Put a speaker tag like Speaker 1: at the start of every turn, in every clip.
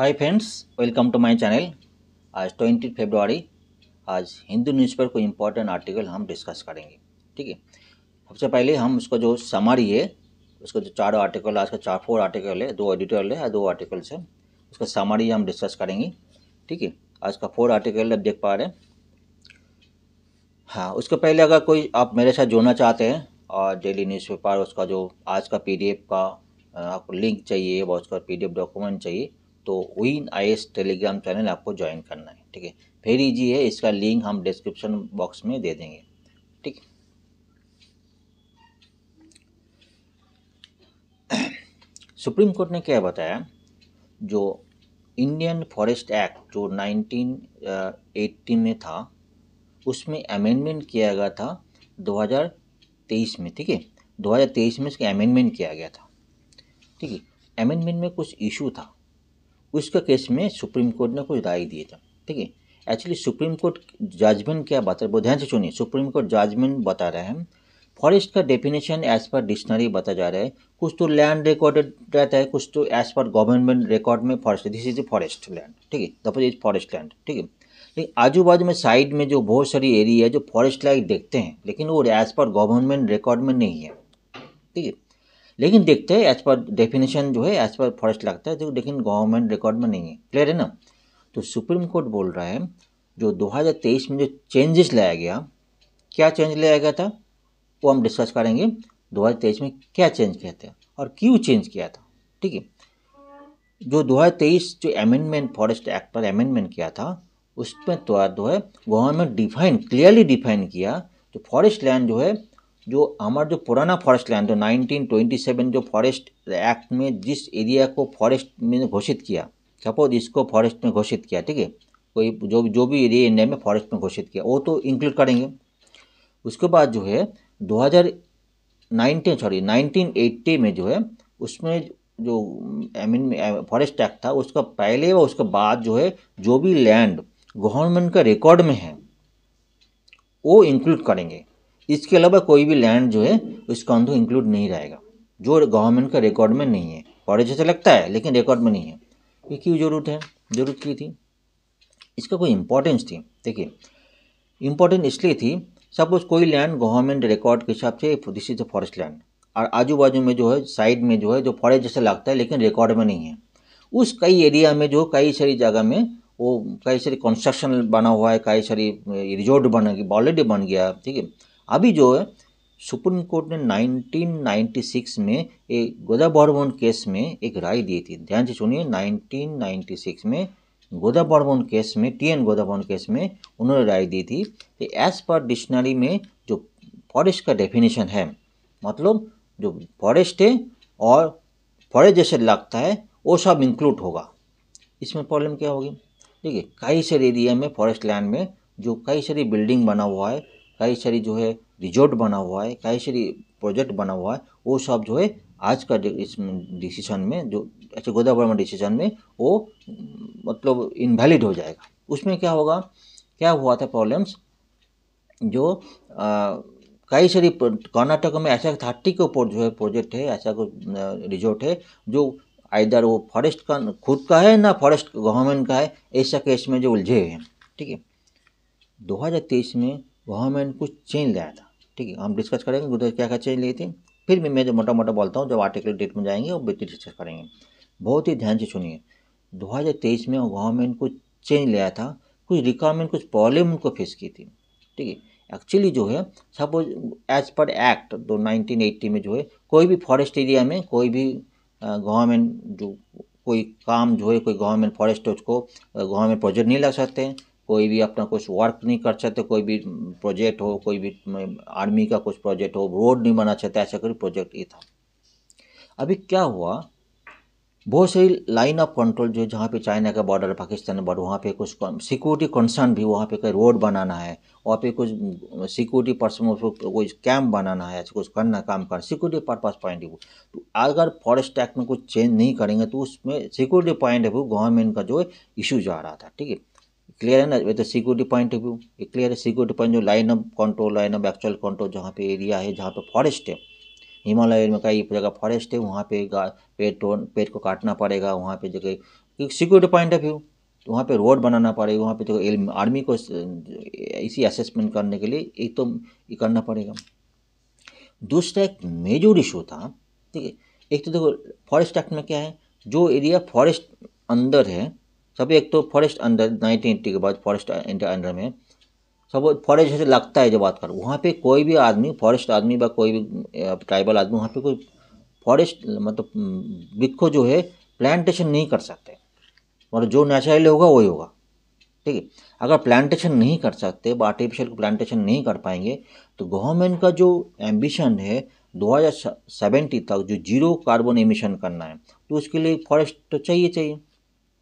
Speaker 1: Hi friends welcome to my channel आज twenty February आज Hindu news पर कोई इम्पोर्टेंट आर्टिकल हम डिस्कस करेंगे ठीक है सबसे पहले हम उसका जो समरी है उसका जो चार आर्टिकल आज का चार फोर आर्टिकल है दो एडिटोरियल है दो आर्टिकल है उसका समरी हम डिस्कस करेंगे ठीक है आज का फोर आर्टिकल अब देख पा रहे हैं हाँ उसके पहले अगर कोई आप मेरे साथ जुड़ना चाहते हैं और डेली न्यूज़पेपर उसका जो आज का पीडीएफ का आपको लिंक चाहिए व उसका पीडीएफ डॉक्यूमेंट चाहिए तो विन आई टेलीग्राम चैनल आपको ज्वाइन करना है ठीक है फिर ईजी है इसका लिंक हम डिस्क्रिप्शन बॉक्स में दे देंगे ठीक सुप्रीम कोर्ट ने क्या बताया जो इंडियन फॉरेस्ट एक्ट जो 1980 uh, में था उसमें अमेंडमेंट किया गया था 2023 में ठीक है 2023 में इसका अमेंडमेंट किया गया था ठीक है अमेंडमेंट में कुछ इशू था उसका केस में सुप्रीम कोर्ट ने कुछ राय दिए था ठीक है एक्चुअली सुप्रीम कोर्ट जजमेंट क्या बता रहे ध्यान से सुनिए सुप्रीम कोर्ट जजमेंट बता रहे हैं फॉरेस्ट का डेफिनेशन एज पर डिक्शनरी बता जा रहा है कुछ तो लैंड रिकॉर्डेड रहता है कुछ तो एज पर गवर्नमेंट रिकॉर्ड में forest this is a forest land ठीक है दफोज इज फॉरेस्ट लैंड ठीक है लेकिन आजू बाजू में साइड में जो बहुत सारी एरिया है जो फॉरेस्ट लाइक देखते हैं लेकिन वो एज पर गवर्नमेंट रिकॉर्ड में नहीं है ठीक है लेकिन देखते हैं एज पर डेफिनेशन जो है एज पर फॉरेस्ट लगता है जो तो लेकिन गवर्नमेंट रिकॉर्ड में नहीं है क्लियर है ना तो सुप्रीम कोर्ट बोल रहा है जो 2023 में जो चेंजेस लाया गया क्या चेंज लाया गया था वो हम डिस्कस करेंगे 2023 में क्या चेंज किया था और क्यों चेंज किया था ठीक है जो 2023 जो अमेंडमेंट फॉरेस्ट एक्ट पर अमेंडमेंट किया था उसमें तो जो है गवर्नमेंट डिफाइन क्लियरली डिफाइन किया जो फॉरेस्ट लैंड जो है जो हमार जो पुराना फॉरेस्ट लैंड तो जो 1927 जो फॉरेस्ट एक्ट में जिस एरिया को फॉरेस्ट में घोषित किया सपोज इसको फॉरेस्ट में घोषित किया ठीक है कोई जो जो भी एरिया इंडिया में फॉरेस्ट में घोषित किया वो तो इंक्लूड करेंगे उसके बाद जो है 2019 सॉरी 1980 में जो है उसमें जो आई मीन फॉरेस्ट एक्ट था उसका पहले व उसके बाद जो है जो भी लैंड गवर्नमेंट का रिकॉर्ड में है वो इंक्लूड करेंगे इसके अलावा कोई भी लैंड जो है उसका अंधो इंक्लूड नहीं रहेगा जो गवर्नमेंट का रिकॉर्ड में नहीं है और जैसे तो लगता है लेकिन रिकॉर्ड में नहीं है ये क्यों जरूरत है जरूरत की थी इसका कोई इम्पोर्टेंस थी देखिए इम्पोर्टेंट इसलिए थी सपोज कोई लैंड गवर्नमेंट रिकॉर्ड के हिसाब से this is a forest land और आजू बाजू में जो है साइड में जो है जो फॉरेस्ट जैसा लगता है लेकिन रिकॉर्ड में नहीं है उस कई एरिया में जो कई सारी जगह में वो कई सारी कंस्ट्रक्शन बना हुआ है कई सारी रिजोर्ट बना ऑलरेडी बन गया ठीक है अभी जो है सुप्रीम कोर्ट ने 1996 में एक गोदा बॉर्बोन केस में एक राय दी थी ध्यान से सुनिए 1996 में गोदा बॉर्बोन केस में T N Godavarman case में उन्होंने राय दी थी कि एज पर डिक्शनरी में जो फॉरेस्ट का डेफिनेशन है मतलब जो फॉरेस्ट है और फॉरेस्ट जैसे लगता है वो सब इंक्लूड होगा इसमें प्रॉब्लम क्या होगी देखिए कई सारे एरिया में फॉरेस्ट लैंड में जो कई सारी बिल्डिंग बना हुआ है कई सारी जो है रिजॉर्ट बना हुआ है कई सारी प्रोजेक्ट बना हुआ है वो सब जो है आज का इस डिसीजन में जो अच्छा गोदावरी डिसीजन में वो मतलब इनवैलिड हो जाएगा उसमें क्या होगा क्या हुआ था प्रॉब्लम्स जो कई सारी कर्नाटक में ऐसा थर्टी के ऊपर जो है प्रोजेक्ट है ऐसा कुछ रिजॉर्ट है जो आइधर वो फॉरेस्ट का खुद का है ना फॉरेस्ट गवर्नमेंट का है ऐसा केस में जो उलझे हुए हैं ठीक है दो में वहाँ मैंने कुछ चेंज लाया था ठीक है हम डिस्कस करेंगे गुरुदेव क्या क्या चेंज लिए थे फिर भी मैं जो मोटा मोटा बोलता हूँ जब आर्टिकल डेट में जाएंगे और डिस्कस करेंगे बहुत ही ध्यान से सुनिए दो हज़ार तेईस में गवर्नमेंट कुछ चेंज लाया था कुछ रिक्वायरमेंट कुछ प्रॉब्लम उनको फेस की थी ठीक है एक्चुअली जो है सपोज एज पर एक्ट दो एट्टी में जो है कोई भी फॉरेस्ट एरिया में कोई भी गवर्नमेंट जो कोई काम जो है कोई गवर्नमेंट फॉरेस्ट उसको गवर्नमेंट प्रोजेक्ट नहीं लग सकते हैं कोई भी अपना कुछ वर्क नहीं कर सकते कोई भी प्रोजेक्ट हो कोई भी आर्मी का कुछ प्रोजेक्ट हो रोड नहीं बना सकते ऐसा कोई प्रोजेक्ट ये था अभी क्या हुआ बहुत सही लाइन ऑफ कंट्रोल जो जहाँ पे चाइना का बॉर्डर पाकिस्तान बॉर्डर वहाँ पे कुछ सिक्योरिटी कंसर्न भी वहाँ पे कहीं रोड बनाना है वहाँ पे कुछ सिक्योरिटी पर्सन कोई कैंप बनाना है कुछ करना काम करना सिक्योरिटी पर्पज पॉइंट व्यू तो अगर फॉरेस्ट एक्ट में कुछ चेंज नहीं करेंगे तो उसमें security point of view government का जो है इशू जा रहा था ठीक है क्लियर है ना with security point of view ये क्लियर है सिक्योरिटी पॉइंट जो line of control line of actual control जहाँ पे एरिया है जहाँ पे फॉरेस्ट है हिमालय में कई जगह फॉरेस्ट है वहाँ पे पेड़ तो, पेड़ को काटना पड़ेगा वहाँ पे जगह सिक्योरिटी पॉइंट ऑफ व्यू वहाँ पे रोड बनाना पड़ेगा वहाँ पे तो आर्मी को इसी असेसमेंट करने के लिए एक तो ये करना पड़ेगा दूसरा एक मेजर इशू था ठीक है एक तो देखो फॉरेस्ट एक्ट में क्या है जो एरिया फॉरेस्ट अंदर है सब एक तो फॉरेस्ट अंदर नाइनटीन एट्टी के बाद फॉरेस्ट इंडिया अंडर में सब फॉरेस्ट जैसे लगता है जो बात कर वहाँ पे कोई भी आदमी फॉरेस्ट आदमी व कोई भी ट्राइबल आदमी वहाँ पे कोई फॉरेस्ट मतलब बिक्को हम्म, जो है प्लांटेशन नहीं कर सकते और जो नेचुरली होगा वही होगा ठीक है अगर प्लांटेशन नहीं कर सकते आर्टिफिशियल प्लांटेशन नहीं कर पाएंगे तो गवर्नमेंट का जो एम्बिशन है सेवेंटी तक जो जीरो कार्बन एमिशन करना है तो उसके लिए फॉरेस्ट तो चाहिए चाहिए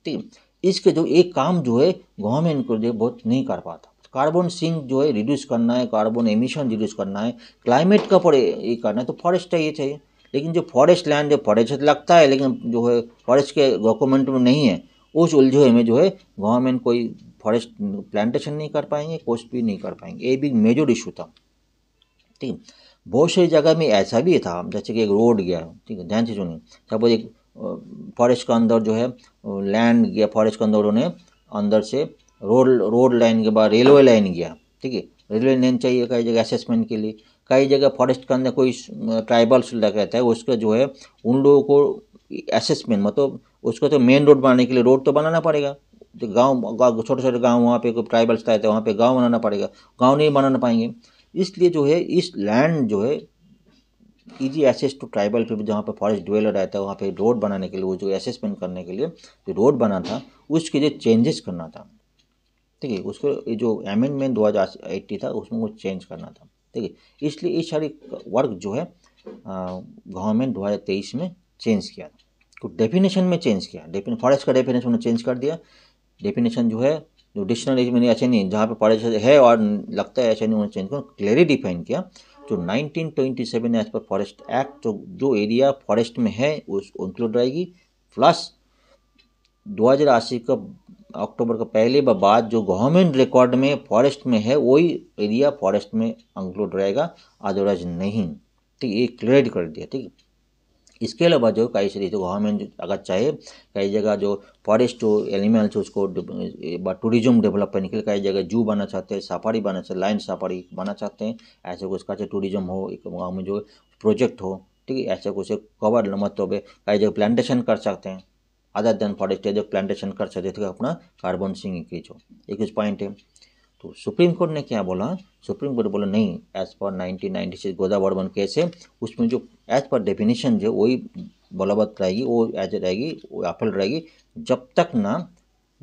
Speaker 1: ठीक है इसके जो एक काम जो है गवर्नमेंट को जो बहुत नहीं कर पाता कार्बन सिंक जो है रिड्यूस करना है कार्बन एमिशन रिड्यूस करना है क्लाइमेट का पड़े ये करना है तो फॉरेस्ट ये चाहिए लेकिन जो फॉरेस्ट लैंड जो फॉरेस्ट लगता है लेकिन जो है फॉरेस्ट के डॉक्यूमेंट में नहीं है उस उलझे में जो है गवर्नमेंट कोई फॉरेस्ट प्लांटेशन नहीं कर पाएंगे कोस्ट भी नहीं कर पाएंगे ये भी मेजर इशू था ठीक है बहुत सारी जगह में ऐसा भी था जैसे कि एक रोड गया ठीक है ध्यान से सुनिए सपोज एक फॉरेस्ट का अंदर जो है लैंड गया फॉरेस्ट के अंदर उन्होंने अंदर से रोड रोड लाइन के बाद रेलवे लाइन गया ठीक है रेलवे लाइन चाहिए कई जगह असेसमेंट के लिए कई जगह फॉरेस्ट के अंदर कोई ट्राइबल्स रहता है उसका जो है उन लोगों को असेसमेंट मतलब उसको तो मेन रोड बनाने के लिए रोड तो बनाना पड़ेगा तो गाँव छोटे छोटे गाँव वहाँ पे कोई ट्राइबल्स रहते हैं वहाँ पर गाँव बनाना पड़ेगा गाँव नहीं बनाना पाएंगे इसलिए जो है इस लैंड जो है easy access to tribal people जहाँ पर फॉरेस्ट डिवेलर रहता है वहाँ पे रोड बनाने के लिए वो जो असेसमेंट करने के लिए जो रोड बना था उसके लिए चेंजेस करना था ठीक है उसको जो अमेंडमेंट दो हज़ार था उसमें वो चेंज करना था ठीक है इसलिए इस सारी वर्क जो है गवर्नमेंट तेईस में चेंज किया तो डेफिनेशन में चेंज किया फॉरेस्ट का डेफिनेशन में चेंज कर दिया डेफिनेशन जो है जो डिक्शनरी में ऐसे नहीं जहाँ पे फॉरेस्ट है और लगता है ऐसे नहीं उन्होंने चेंज कर क्लियरली डिफाइन किया तो तो जो 1927 एज पर फॉरेस्ट एक्ट जो जो एरिया फॉरेस्ट में है उसको इंक्लूड रहेगी प्लस 2080 का अक्टूबर का पहले व बाद जो गवर्नमेंट रिकॉर्ड में फॉरेस्ट में है वही एरिया फॉरेस्ट में इंक्लूड रहेगा अदरवाइज नहीं ठीक ये क्लियर कर दिया ठीक है इसके अलावा जो कई सारी जो गवर्नमेंट अगर चाहे कई जगह जो फॉरेस्ट हो एनिमल्स उसको टूरिज्म डेवलप करने के लिए कई जगह जू बनाना चाहते हैं सफारी बनाना चाहते लाइन सफारी बनाना चाहते हैं ऐसे कुछ का टूरिज्म हो एक गाँव में जो प्रोजेक्ट हो ठीक है ऐसे कुछ कवर मतलब कई जगह प्लांटेशन कर सकते हैं अदर देन फॉरेस्ट है जो प्लांटेशन कर सकते थे अपना कार्बन सिंह इंक्रीज हो एक पॉइंट है तो सुप्रीम कोर्ट ने क्या बोला सुप्रीम कोर्ट बोला नहीं as per nineteen ninety six Godavarman case है उसमें जो एज पर डेफिनेशन जो वही बलबत रहेगी वो एज रहेगी वो अफल रहेगी जब तक ना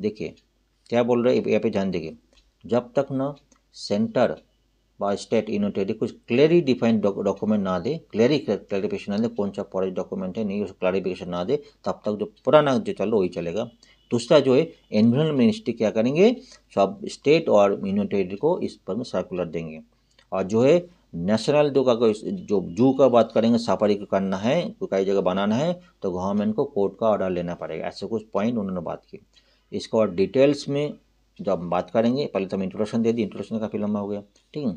Speaker 1: देखिए क्या बोल रहे यहाँ पे ध्यान देखिए जब तक ना सेंटर व स्टेट यूनिटेड कुछ क्लियरली डिफाइंड डॉक्यूमेंट ना दे क्लियरली क्लैरिफिकेशन ना दे कौन सा फॉरेस्ट डॉक्यूमेंट है नहीं उसको क्लैरिफिकेशन ना दे तब तक जो पुराना जो चल रहा वही चलेगा दूसरा जो है एनवायरमेंट मिनिस्ट्री क्या करेंगे सब स्टेट और यूनियन टेरेटरी को इस पर में सर्कुलर देंगे और जो है नेशनल जो का जो जू का बात करेंगे सफारी को करना है कई जगह बनाना है तो गवर्नमेंट को कोर्ट का ऑर्डर लेना पड़ेगा ऐसे कुछ पॉइंट उन्होंने बात की इसको और डिटेल्स में जब हम बात करेंगे पहले तो हम इंट्रोडक्शन दे दी इंट्रोडक्शन काफ़ी लंबा हो गया ठीक है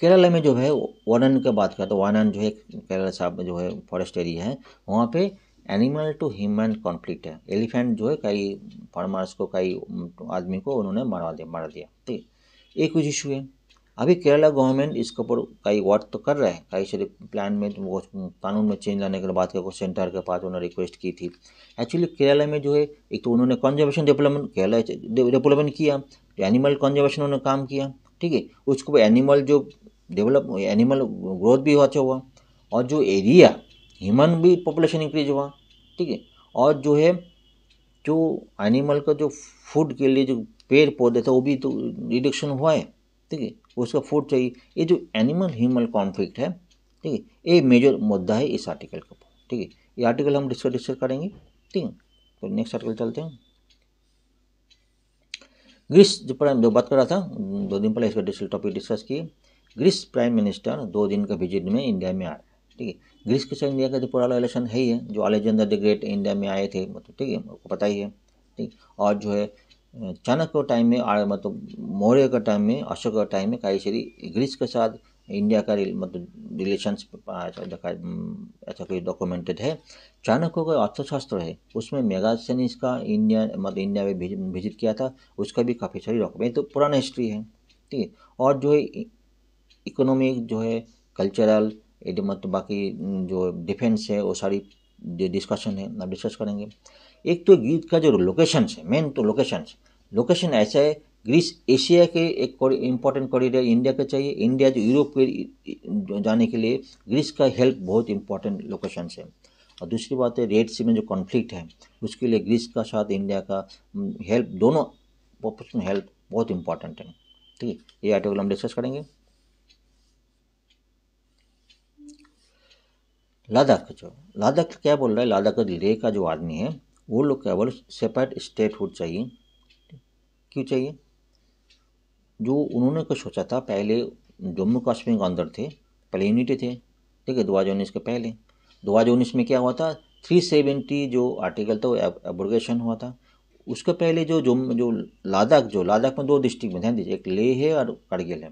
Speaker 1: केरला में जो है वनन की बात करें तो वनन जो है केरला साहब जो है फॉरेस्ट एरिया है वहाँ पे एनिमल टू ह्यूमन कॉन्फ्लिक्ट है एलिफेंट जो है कई फार्मर्स को कई आदमी को उन्होंने मरवा दिया मरा दिया ठीक तो ये कुछ इशू है अभी केरला गवर्नमेंट इसके ऊपर कई वर्क तो कर रहे हैं कई सारे प्लान में कानून में चेंज लाने के बाद को सेंटर के पास उन्होंने रिक्वेस्ट की थी एक्चुअली केरला में जो है एक तो उन्होंने कंजर्वेशन डेवलपमेंट केरला डेवलपमेंट किया एनिमल कंजर्वेशन उन्होंने काम किया ठीक है उसको एनिमल जो डेवलप एनिमल ग्रोथ भी अच्छा हुआ और जो एरिया ह्यूमन भी पॉपुलेशन इंक्रीज हुआ ठीक है और जो है जो एनिमल का जो फूड के लिए जो पेड़ पौधे थे वो भी तो रिडक्शन हुआ है ठीक है उसका फूड चाहिए ये जो एनिमल ह्यूमन कॉन्फ्लिक्ट है ठीक है ये मेजर मुद्दा है इस आर्टिकल का ठीक है ये आर्टिकल हम डिस्कस डिस्कस करेंगे ठीक है तो नेक्स्ट आर्टिकल चलते हैं ग्रीस जो प्राइम जो बात कर रहा था दो दिन पहले इसका टॉपिक डिस्कस किए ग्रीस प्राइम मिनिस्टर दो दिन का विजिट में इंडिया में आए ठीक है ग्रीस के साथ इंडिया का तो पुराना रिलेशन है ही है जो अलेक्जेंडर द ग्रेट इंडिया में आए थे मतलब ठीक है आपको पता ही है ठीक और जो है चाणक्य टाइम में मतलब मौर्य का टाइम में अशोक का टाइम में कायशरी ग्रीस के साथ इंडिया का मतलब रिलेशंस हम्म, ऐसा कोई डॉक्यूमेंटेड है चाणक्य का अर्थशास्त्र है उसमें मेगासन इसका इंडिया मतलब इंडिया में विजिट किया था उसका भी काफ़ी सारी डॉक्यूमेंट तो पुराना हिस्ट्री है ठीक है और जो है इकोनॉमिक e-, जो है कल्चरल यदि मत बाकी जो डिफेंस है वो सारी जो डिस्कशन है आप डिस्कस करेंगे एक तो गीत का जो लोकेशंस है मेन तो लोकेशंस लोकेशन ऐसा है ग्रीस एशिया के एक इम्पोर्टेंट कॉरिडोर इंडिया के चाहिए इंडिया जो यूरोप के जाने के लिए ग्रीस का हेल्प बहुत इंपॉर्टेंट लोकेशन है और दूसरी बात है रेड सी में जो कॉन्फ्लिक्ट है उसके लिए ग्रीस का साथ इंडिया का हेल्प दोनों पॉपुलेशन हेल्प बहुत इंपॉर्टेंट है ठीक है ये आर्टिकल हम डिस्कस करेंगे लद्दाख जो लद्दाख क्या बोल रहा है लद्दाख लेह का जो आदमी है वो लोग क्या बोल सेपरेट स्टेटहुड चाहिए क्यों चाहिए जो उन्होंने को सोचा था पहले जम्मू कश्मीर के अंदर थे पहले यूनिटी थे ठीक है दो हज़ार उन्नीस के पहले दो हज़ार उन्नीस में क्या हुआ था थ्री सेवेंटी जो आर्टिकल था वो एब्रोगेशन हुआ था उसके पहले जो जो जो लद्दाख जो लद्दाख में दो डिस्ट्रिक्ट में ध्यान दीजिए एक लेह है और करगिल है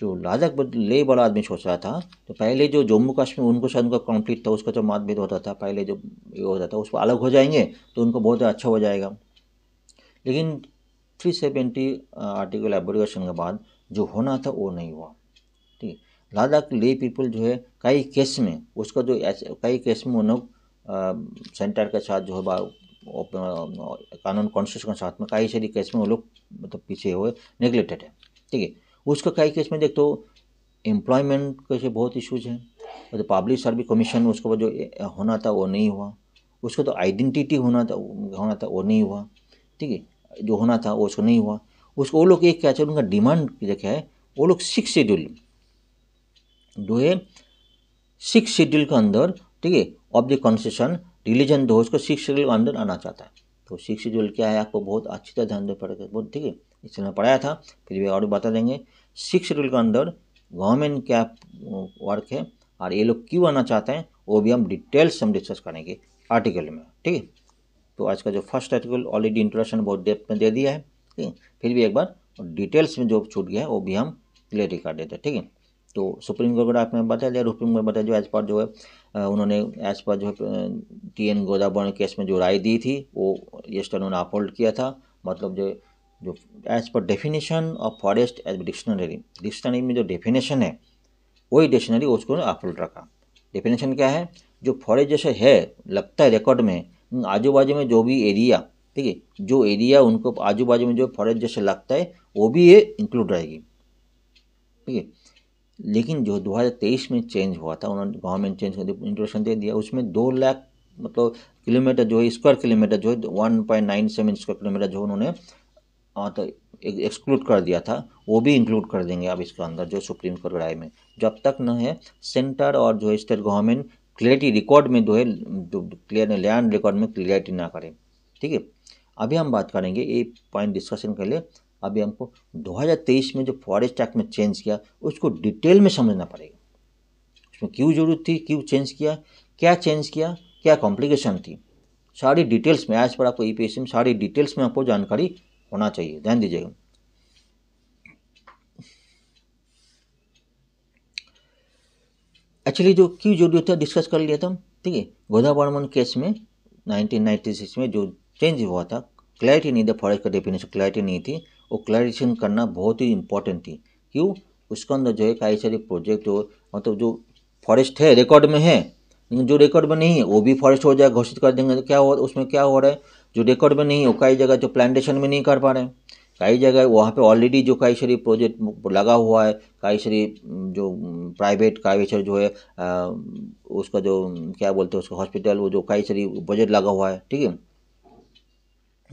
Speaker 1: जो लाजक ले बड़ा आदमी सोच रहा था तो पहले जो जम्मू कश्मीर उनको शायद उनका कॉन्फ्लिक्ट था उसका जो मतभेद होता था पहले जो ये होता था उसको अलग हो जाएंगे तो उनको बहुत अच्छा हो जाएगा लेकिन थ्री सेवेंटी आर्टिकल एबोरिएशन के बाद जो होना था वो नहीं हुआ ठीक लद्दाख ले पीपल जो है कई केस में उसका जो कई केस में उन लोग सेंटर के साथ जो है कानून कॉन्स्टिट्यूशन के साथ में कई सारी केस में वो लोग मतलब पीछे हुए नेग्लेक्टेड है ठीक है उसका कई केस में देखते हो एम्प्लॉयमेंट के बहुत इश्यूज हैं और तो पब्लिक सर्विस कमीशन उसके बाद जो होना था वो नहीं हुआ उसको तो आइडेंटिटी होना था होना था वो नहीं हुआ ठीक है जो होना था वो उसको नहीं हुआ उसको वो लोग एक क्या चाहिए उनका डिमांड देखा है वो लोग सिक्स शेड्यूल जो है सिक्स शेड्यूल के अंदर ठीक है ऑफ द कॉन्स्टिट्यूशन रिलीजन दो उसको सिक्स शेड्यूल के अंदर आना चाहता है तो सिक्स शेड्यूल क्या है आपको बहुत अच्छी तरह ध्यान देना पड़ेगा बहुत ठीक है इसमें पढ़ाया था फिर भी और बता देंगे सिक्स शेड्यूल के अंदर गवर्नमेंट क्या वर्क है और ये लोग क्यों आना चाहते हैं वो भी हम डिटेल्स हम डिस्कस करेंगे आर्टिकल में ठीक है तो आज का जो फर्स्ट आर्टिकल ऑलरेडी इंट्रोडक्शन बहुत डेप्थ में दे दिया है ठीक है फिर भी एक बार डिटेल्स में जो छूट गया है वो भी हम क्लियरिटी कर देते हैं ठीक है तो सुप्रीम कोर्ट का आपने बताया दिया सुप्रीम कोर्ट बताया जो एज पर जो है उन्होंने एज पर जो टी एन गोदाबर्ण केस में जो राय दी थी वो यस्टर उन्होंने अपहोल्ड किया था मतलब जो जो as per definition of forest as dictionary dictionary में जो डेफिनेशन है वही डिक्शनरी उसको अपलोड रखा डेफिनेशन क्या है जो फॉरेस्ट जैसे है लगता है रिकॉर्ड में आजू बाजू में जो भी एरिया ठीक है जो एरिया उनको आजू बाजू में जो फॉरेस्ट जैसे लगता है वो भी ये इंक्लूड रहेगी ठीक है लेकिन जो 2023 में चेंज हुआ था उन्होंने गवर्नमेंट चेंज इंट्रोडक्शन दे दिया उसमें दो लाख मतलब किलोमीटर जो है स्क्वायर किलोमीटर जो है one point nine seven square kilometre जो उन्होंने हाँ तो एक्सक्लूड कर दिया था वो भी इंक्लूड कर देंगे आप इसके अंदर जो सुप्रीम कोर्ट राय में जब तक न है सेंटर और जो स्टेट गवर्नमेंट क्लियरिटी रिकॉर्ड में जो है क्लियर लैंड रिकॉर्ड में क्लियरिटी ना करें ठीक है अभी हम बात करेंगे ये पॉइंट डिस्कशन के लिए अभी हमको 2023 में जो फॉरेस्ट एक्ट में चेंज किया उसको डिटेल में समझना पड़ेगा उसमें क्यों जरूरत थी क्यों चेंज किया क्या चेंज किया क्या कॉम्प्लिकेशन थी सारी डिटेल्स में आज पर आपको ई e में सारी डिटेल्स में आपको जानकारी होना चाहिए ध्यान दीजिएगा एक्चुअली जो क्यों जरूरी होता है डिस्कस कर लिया था ठीक है गोधा बर्मन केस में 1996 में जो चेंज हुआ था क्लैरिटी नहीं था फॉरेस्ट का डेफिनेशन क्लैरिटी नहीं थी वो क्लैरिटेशन करना बहुत ही इंपॉर्टेंट थी क्यों उसके अंदर जो है कई सारे प्रोजेक्ट हो मतलब जो फॉरेस्ट है रिकॉर्ड में है लेकिन जो रिकॉर्ड में नहीं है वो भी फॉरेस्ट हो जाए घोषित कर देंगे तो क्या हो उसमें क्या हो रहा है जो रिकॉर्ड में नहीं हो कई जगह जो प्लांटेशन में नहीं कर पा रहे हैं कई जगह वहाँ पे ऑलरेडी जो कई सारी प्रोजेक्ट लगा हुआ है कई सारी जो प्राइवेट कई जो है आ, उसका जो क्या बोलते हैं उसका हॉस्पिटल वो जो कई सारी बजट लगा हुआ है ठीक है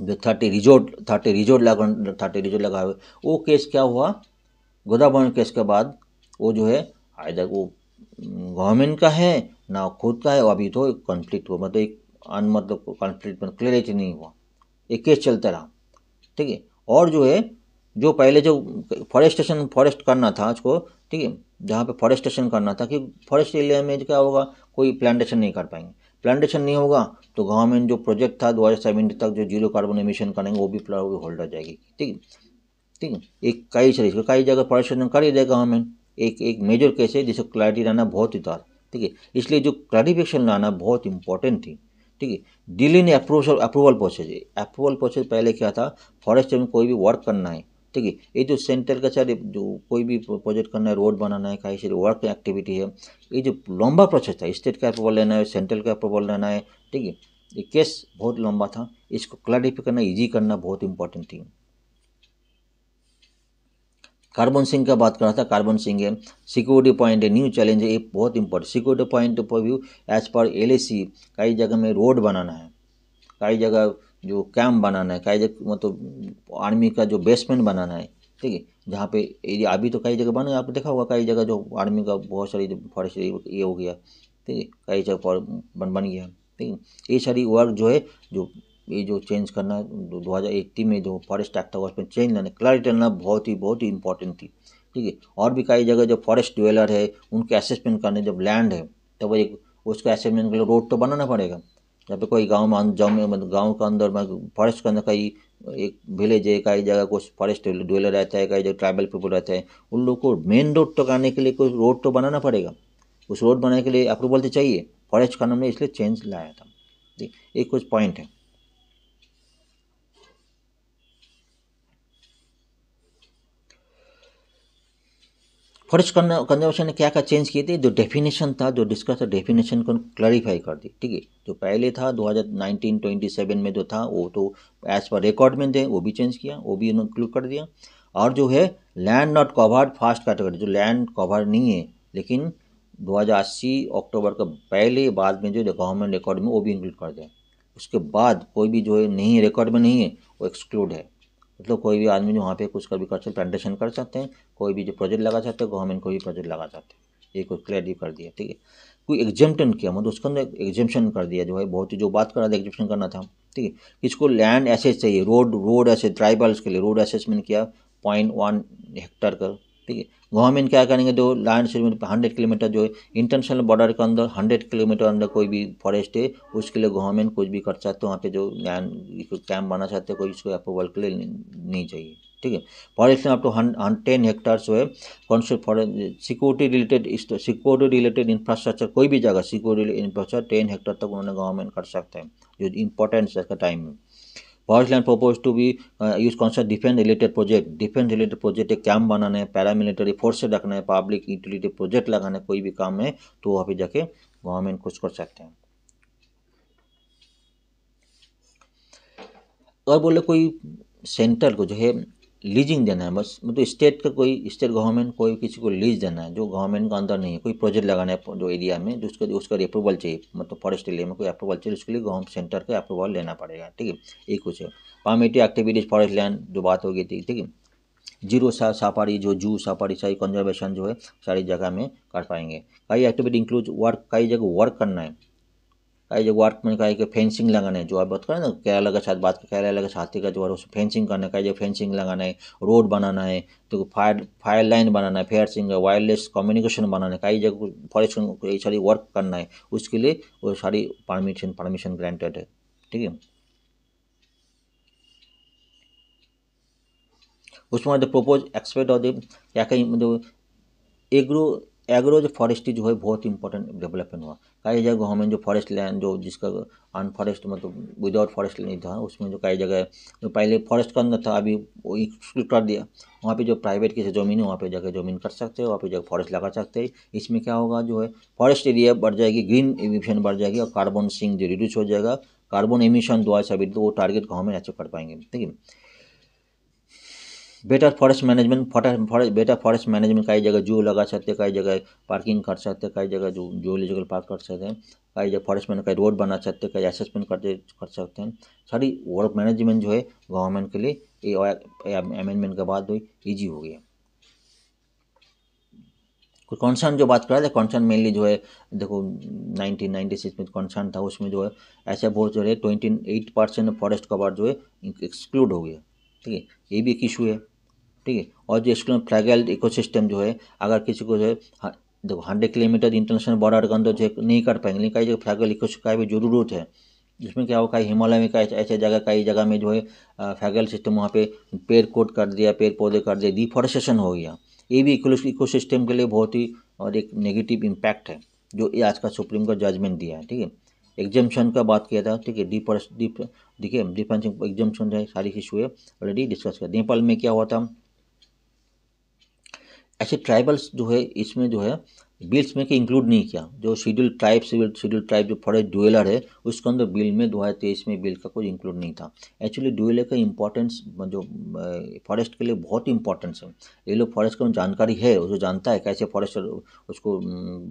Speaker 1: जो थर्टी रिजोर्ट थर्टी रिजोर्ट लगा थर्टी रिजोर्ट लगा हुआ वो केस क्या हुआ गोदावरी केस के बाद वो जो है आयदा वो गवर्नमेंट का है ना खुद का है अभी तो कॉन्फ्लिक्ट मतलब एक अन मतलब कॉन्फ्लिक्ट क्लियरिटी नहीं हुआ ये केस चलता रहा ठीक है और जो है जो पहले जो फॉरेस्टेशन फॉरेस्ट करना था उसको ठीक है जहाँ पे फॉरेस्टेशन करना था कि फॉरेस्ट एरिया में क्या होगा कोई प्लांटेशन नहीं कर पाएंगे प्लांटेशन नहीं होगा तो गवर्नमेंट जो प्रोजेक्ट था दो तक जो जीरो कार्बन एमिशन करेंगे वो भी वो होल्ड हो जाएगी ठीक है ठीक है एक कई सर कई जगह फॉरेस्टेशन कर ही देगा गवर्नमेंट एक एक मेजर केस है जिसको क्लैरिटी लाना बहुत ही था ठीक है इसलिए जो क्लैरिफिकेशन लाना बहुत इंपॉर्टेंट थी ठीक है दिल्ली ने approval approval process approval process पहले क्या था फॉरेस्ट में कोई भी वर्क करना है ठीक है ये जो सेंटर का सर जो कोई भी प्रोजेक्ट करना है रोड बनाना है कहीं से वर्क एक्टिविटी है ये जो लंबा प्रोसेस था स्टेट का अप्रूवल लेना है सेंट्रल का अप्रूवल लेना है ठीक है ये केस बहुत लंबा था इसको क्लैरिफाई करना ईजी करना बहुत इंपॉर्टेंट थी कार्बन सिंह का बात कर रहा था कार्बन सिंह है सिक्योरिटी पॉइंट है न्यू चैलेंज है ये बहुत इंपॉर्टेंट सिक्योरिटी पॉइंट पर व्यू एज पर एल कई जगह में रोड बनाना है कई जगह जो कैंप बनाना है कई जगह मतलब आर्मी का जो बेसमेंट बनाना है ठीक है जहाँ पे एरिया अभी तो कई जगह बना आपने देखा होगा कई जगह जो आर्मी का बहुत सारी फॉरेस्ट ये हो गया ठीक है कई जगह बन बन गया ठीक है ये सारी वर्क जो है जो ये जो चेंज करना दो हज़ार एट्टी में जो फॉरेस्ट एक्ट था उसमें चेंज लाना क्लैरिटी लाना बहुत ही बहुत ही इंपॉर्टेंट थी ठीक है और भी कई जगह जो फॉरेस्ट ड्वेलर है उनके असेसमेंट करने जब लैंड है तब तो एक उसको असेसमेंट के लिए रोड तो बनाना पड़ेगा जब कोई गांव में अं, जाओ मतलब गाँव के अंदर में फॉरेस्ट के अंदर कई एक विलेज है कई जगह कुछ फॉरेस्ट ड्वेलर रहता है कई जगह ट्राइबल पीपल रहते है उन लोग को मेन रोड तो करने के लिए कोई रोड तो बनाना पड़ेगा उस रोड बनाने के लिए अप्रूवल तो चाहिए फॉरेस्ट का नाम इसलिए चेंज लाया था एक कुछ पॉइंट है फॉरेस्ट कन्जर्वेशन ने क्या क्या चेंज किए थे जो डेफिनेशन था जो डिस्कस था डेफिनेशन को क्लैरिफाई कर दी ठीक है जो पहले था 2019-27 में जो था वो तो एज पर रिकॉर्ड में थे वो भी चेंज किया वो भी उन्होंने इंक्लूड कर दिया और जो है land not covered forest category जो लैंड कवर नहीं है लेकिन दो अक्टूबर के पहले बाद में जो गवर्नमेंट रिकॉर्ड में वो भी इंक्लूड कर दें उसके बाद कोई भी जो है नहीं रिकॉर्ड में नहीं है वो एक्सक्लूड है मतलब कोई भी आदमी जो वहाँ पे कुछ कभी कर सकते प्लांटेशन कर सकते हैं कोई भी जो प्रोजेक्ट लगा सकते हैं गवर्नमेंट को भी प्रोजेक्ट लगा सकते हैं ये कोई क्लियरली कर दिया ठीक है कोई एग्जाम्पटन किया मतलब उसके अंदर एग्जाम्पन कर दिया जो है बहुत ही जो बात कर रहा था एग्जाम्पन करना था ठीक है किसको लैंड एसेस चाहिए रोड रोड एसेस ट्राइबल्स के लिए रोड असेसमेंट किया पॉइंट वन हेक्टर का ठीक है गवर्नमेंट क्या करेंगे जो लाइन से हंड्रेड किलोमीटर जो इंटरनेशनल बॉर्डर के अंदर हंड्रेड किलोमीटर अंदर कोई भी फॉरेस्ट है उसके लिए गवर्नमेंट कुछ भी कर सकते हो वहाँ पे जो लैंड कैंप बनाना चाहते हो कोई इसको अप्रूवल के लिए नहीं चाहिए ठीक है फॉरेस्ट में आप आपको टेन हेक्टर जो है कौन से security related security related infrastructure कोई भी जगह सिक्योरिटी इंफ्रास्ट्रक्चर टेन हेक्टर तक उन्होंने गवर्नमेंट कर सकते हैं जो इंपॉर्टेंट है टाइम में power land propose to be use concept defence related project defence related project एक कैंप बनाने पैरामिलिट्री फोर्स रखना है पब्लिक यूटिलिटी प्रोजेक्ट लगाने कोई भी काम है तो वहाँ पर जाके गवर्नमेंट कुछ कर सकते हैं और बोले कोई सेंटर को जो है लीजिंग देना है बस मतलब स्टेट का कोई स्टेट गवर्नमेंट कोई किसी को लीज देना है जो गवर्नमेंट का अंदर नहीं है कोई प्रोजेक्ट लगाना है जो एरिया में जो उसका उसका अप्रूवल चाहिए मतलब फॉरेस्ट एरिया में कोई अप्रूवल चाहिए उसके लिए गवर्नमेंट सेंटर का अप्रूवल लेना पड़ेगा ठीक है एक कुछ है पामेटिव एक्टिविटीज फॉरेस्ट लैंड जो बात होगी थी ठीक है जीरो सा सापारी जो जू सापारी सारी कंजर्वेशन जो है सारी जगह में कर पाएंगे कई एक्टिविटी इंक्लूड वर्क कई जगह वर्क करना है ये वर्क में का एक फेंसिंग लगाना है जो आप बात करें ना केरला के साथ बात केरला के साथी का जो है उस फेंसिंग करने का ये फेंसिंग लगाना है रोड बनाना है तो फायर फायर लाइन बनाना है फेंसिंग वायरलेस कम्युनिकेशन बनाना है कई जगह फॉरेस्ट ये सारी वर्क करना है उसके लिए वो सारी परमिशन परमिशन ग्रांटेड है ठीक है उसमें the propose expect of the क्या कहीं मतलब एग्रो एग्रो जो फॉरेस्ट्री जो है बहुत इंपॉर्टेंट डेवलपमेंट हुआ कई जगह हमें जो फॉरेस्ट लैंड जो जिसका अनफॉरेस्ट मतलब विदाउट फॉरेस्ट नहीं था उसमें जो कई जगह जो पहले फॉरेस्ट का अंदर था अभी वो एक्सक्लूड कर दिया वहाँ पे जो प्राइवेट किसी ज़मीन है वहाँ पे जाकर ज़मीन कर सकते हैं वहाँ पे जाकर फॉरेस्ट लगा सकते हैं इसमें क्या होगा जो है फॉरेस्ट एरिया बढ़ जाएगी ग्रीन इमिशन बढ़ जाएगी और कार्बन सिंक जो रिड्यूस हो जाएगा कार्बन दो द्वारा सभी वो टारगेट को हमें अचीव कर पाएंगे ठीक है better forest management forest better forest management कई जगह जू लगा सकते हैं कई जगह पार्किंग कर सकते हैं कई जगह जो जूलॉजिकल पार्क कर सकते हैं कई जगह फॉरेस्ट मैनेज कई रोड बना सकते हैं कई असेसमेंट करते कर सकते हैं सारी वर्क मैनेजमेंट जो है गवर्नमेंट के लिए ये अमेंडमेंट के बाद ईजी हो गया कंसर्न जो बात रहे थे कंसर्न मेनली जो है देखो 1996 में कंसर्न था उसमें जो है ऐसे बहुत जो है twenty eight percent forest cover जो है एक्सक्लूड हो गया ठीक है ये भी एक इशू है ठीक है और जो स्कूल में फ्रेगल इकोसिस्टम जो है अगर किसी को जो है हाँ, देखो हंड्रेड किलोमीटर इंटरनेशनल बॉर्डर के अंदर जो नहीं कर पाएंगे कई जो फ्लैगल इकोसिस्टम का भी जरूरत है जिसमें क्या हो कहीं हिमालय में कई ऐसे जगह कई जगह में जो है फैगल सिस्टम वहाँ पे पेड़ कोट कर दिया पेड़ पौधे कर दिया डिफॉरेस्टेशन हो गया ये भी इको सिस्टम के लिए बहुत ही और एक नेगेटिव इम्पैक्ट है जो ये आज का सुप्रीम कोर्ट जजमेंट दिया है ठीक है एग्जामेशन का बात किया था ठीक है डिफॉरेस्ट डिफ देखिए डिफेंसिंग एग्जामेशन है सारी इशू है ऑलरेडी डिस्कस किया नेपाल में क्या हुआ था ऐसे ट्राइबल्स जो है इसमें जो है बिल्स में कि इंक्लूड नहीं किया जो शेड्यूल ट्राइब शेड्यूल ट्राइब जो फॉरेस्ट डुएलर है उसके अंदर बिल में दो हज़ार तेईस में बिल का कोई इंक्लूड नहीं था एक्चुअली डुएलर का इंपॉर्टेंस जो फॉरेस्ट के लिए बहुत इंपॉर्टेंस है ये लोग फॉरेस्ट का जानकारी है उसको जानता है कैसे फॉरेस्ट उसको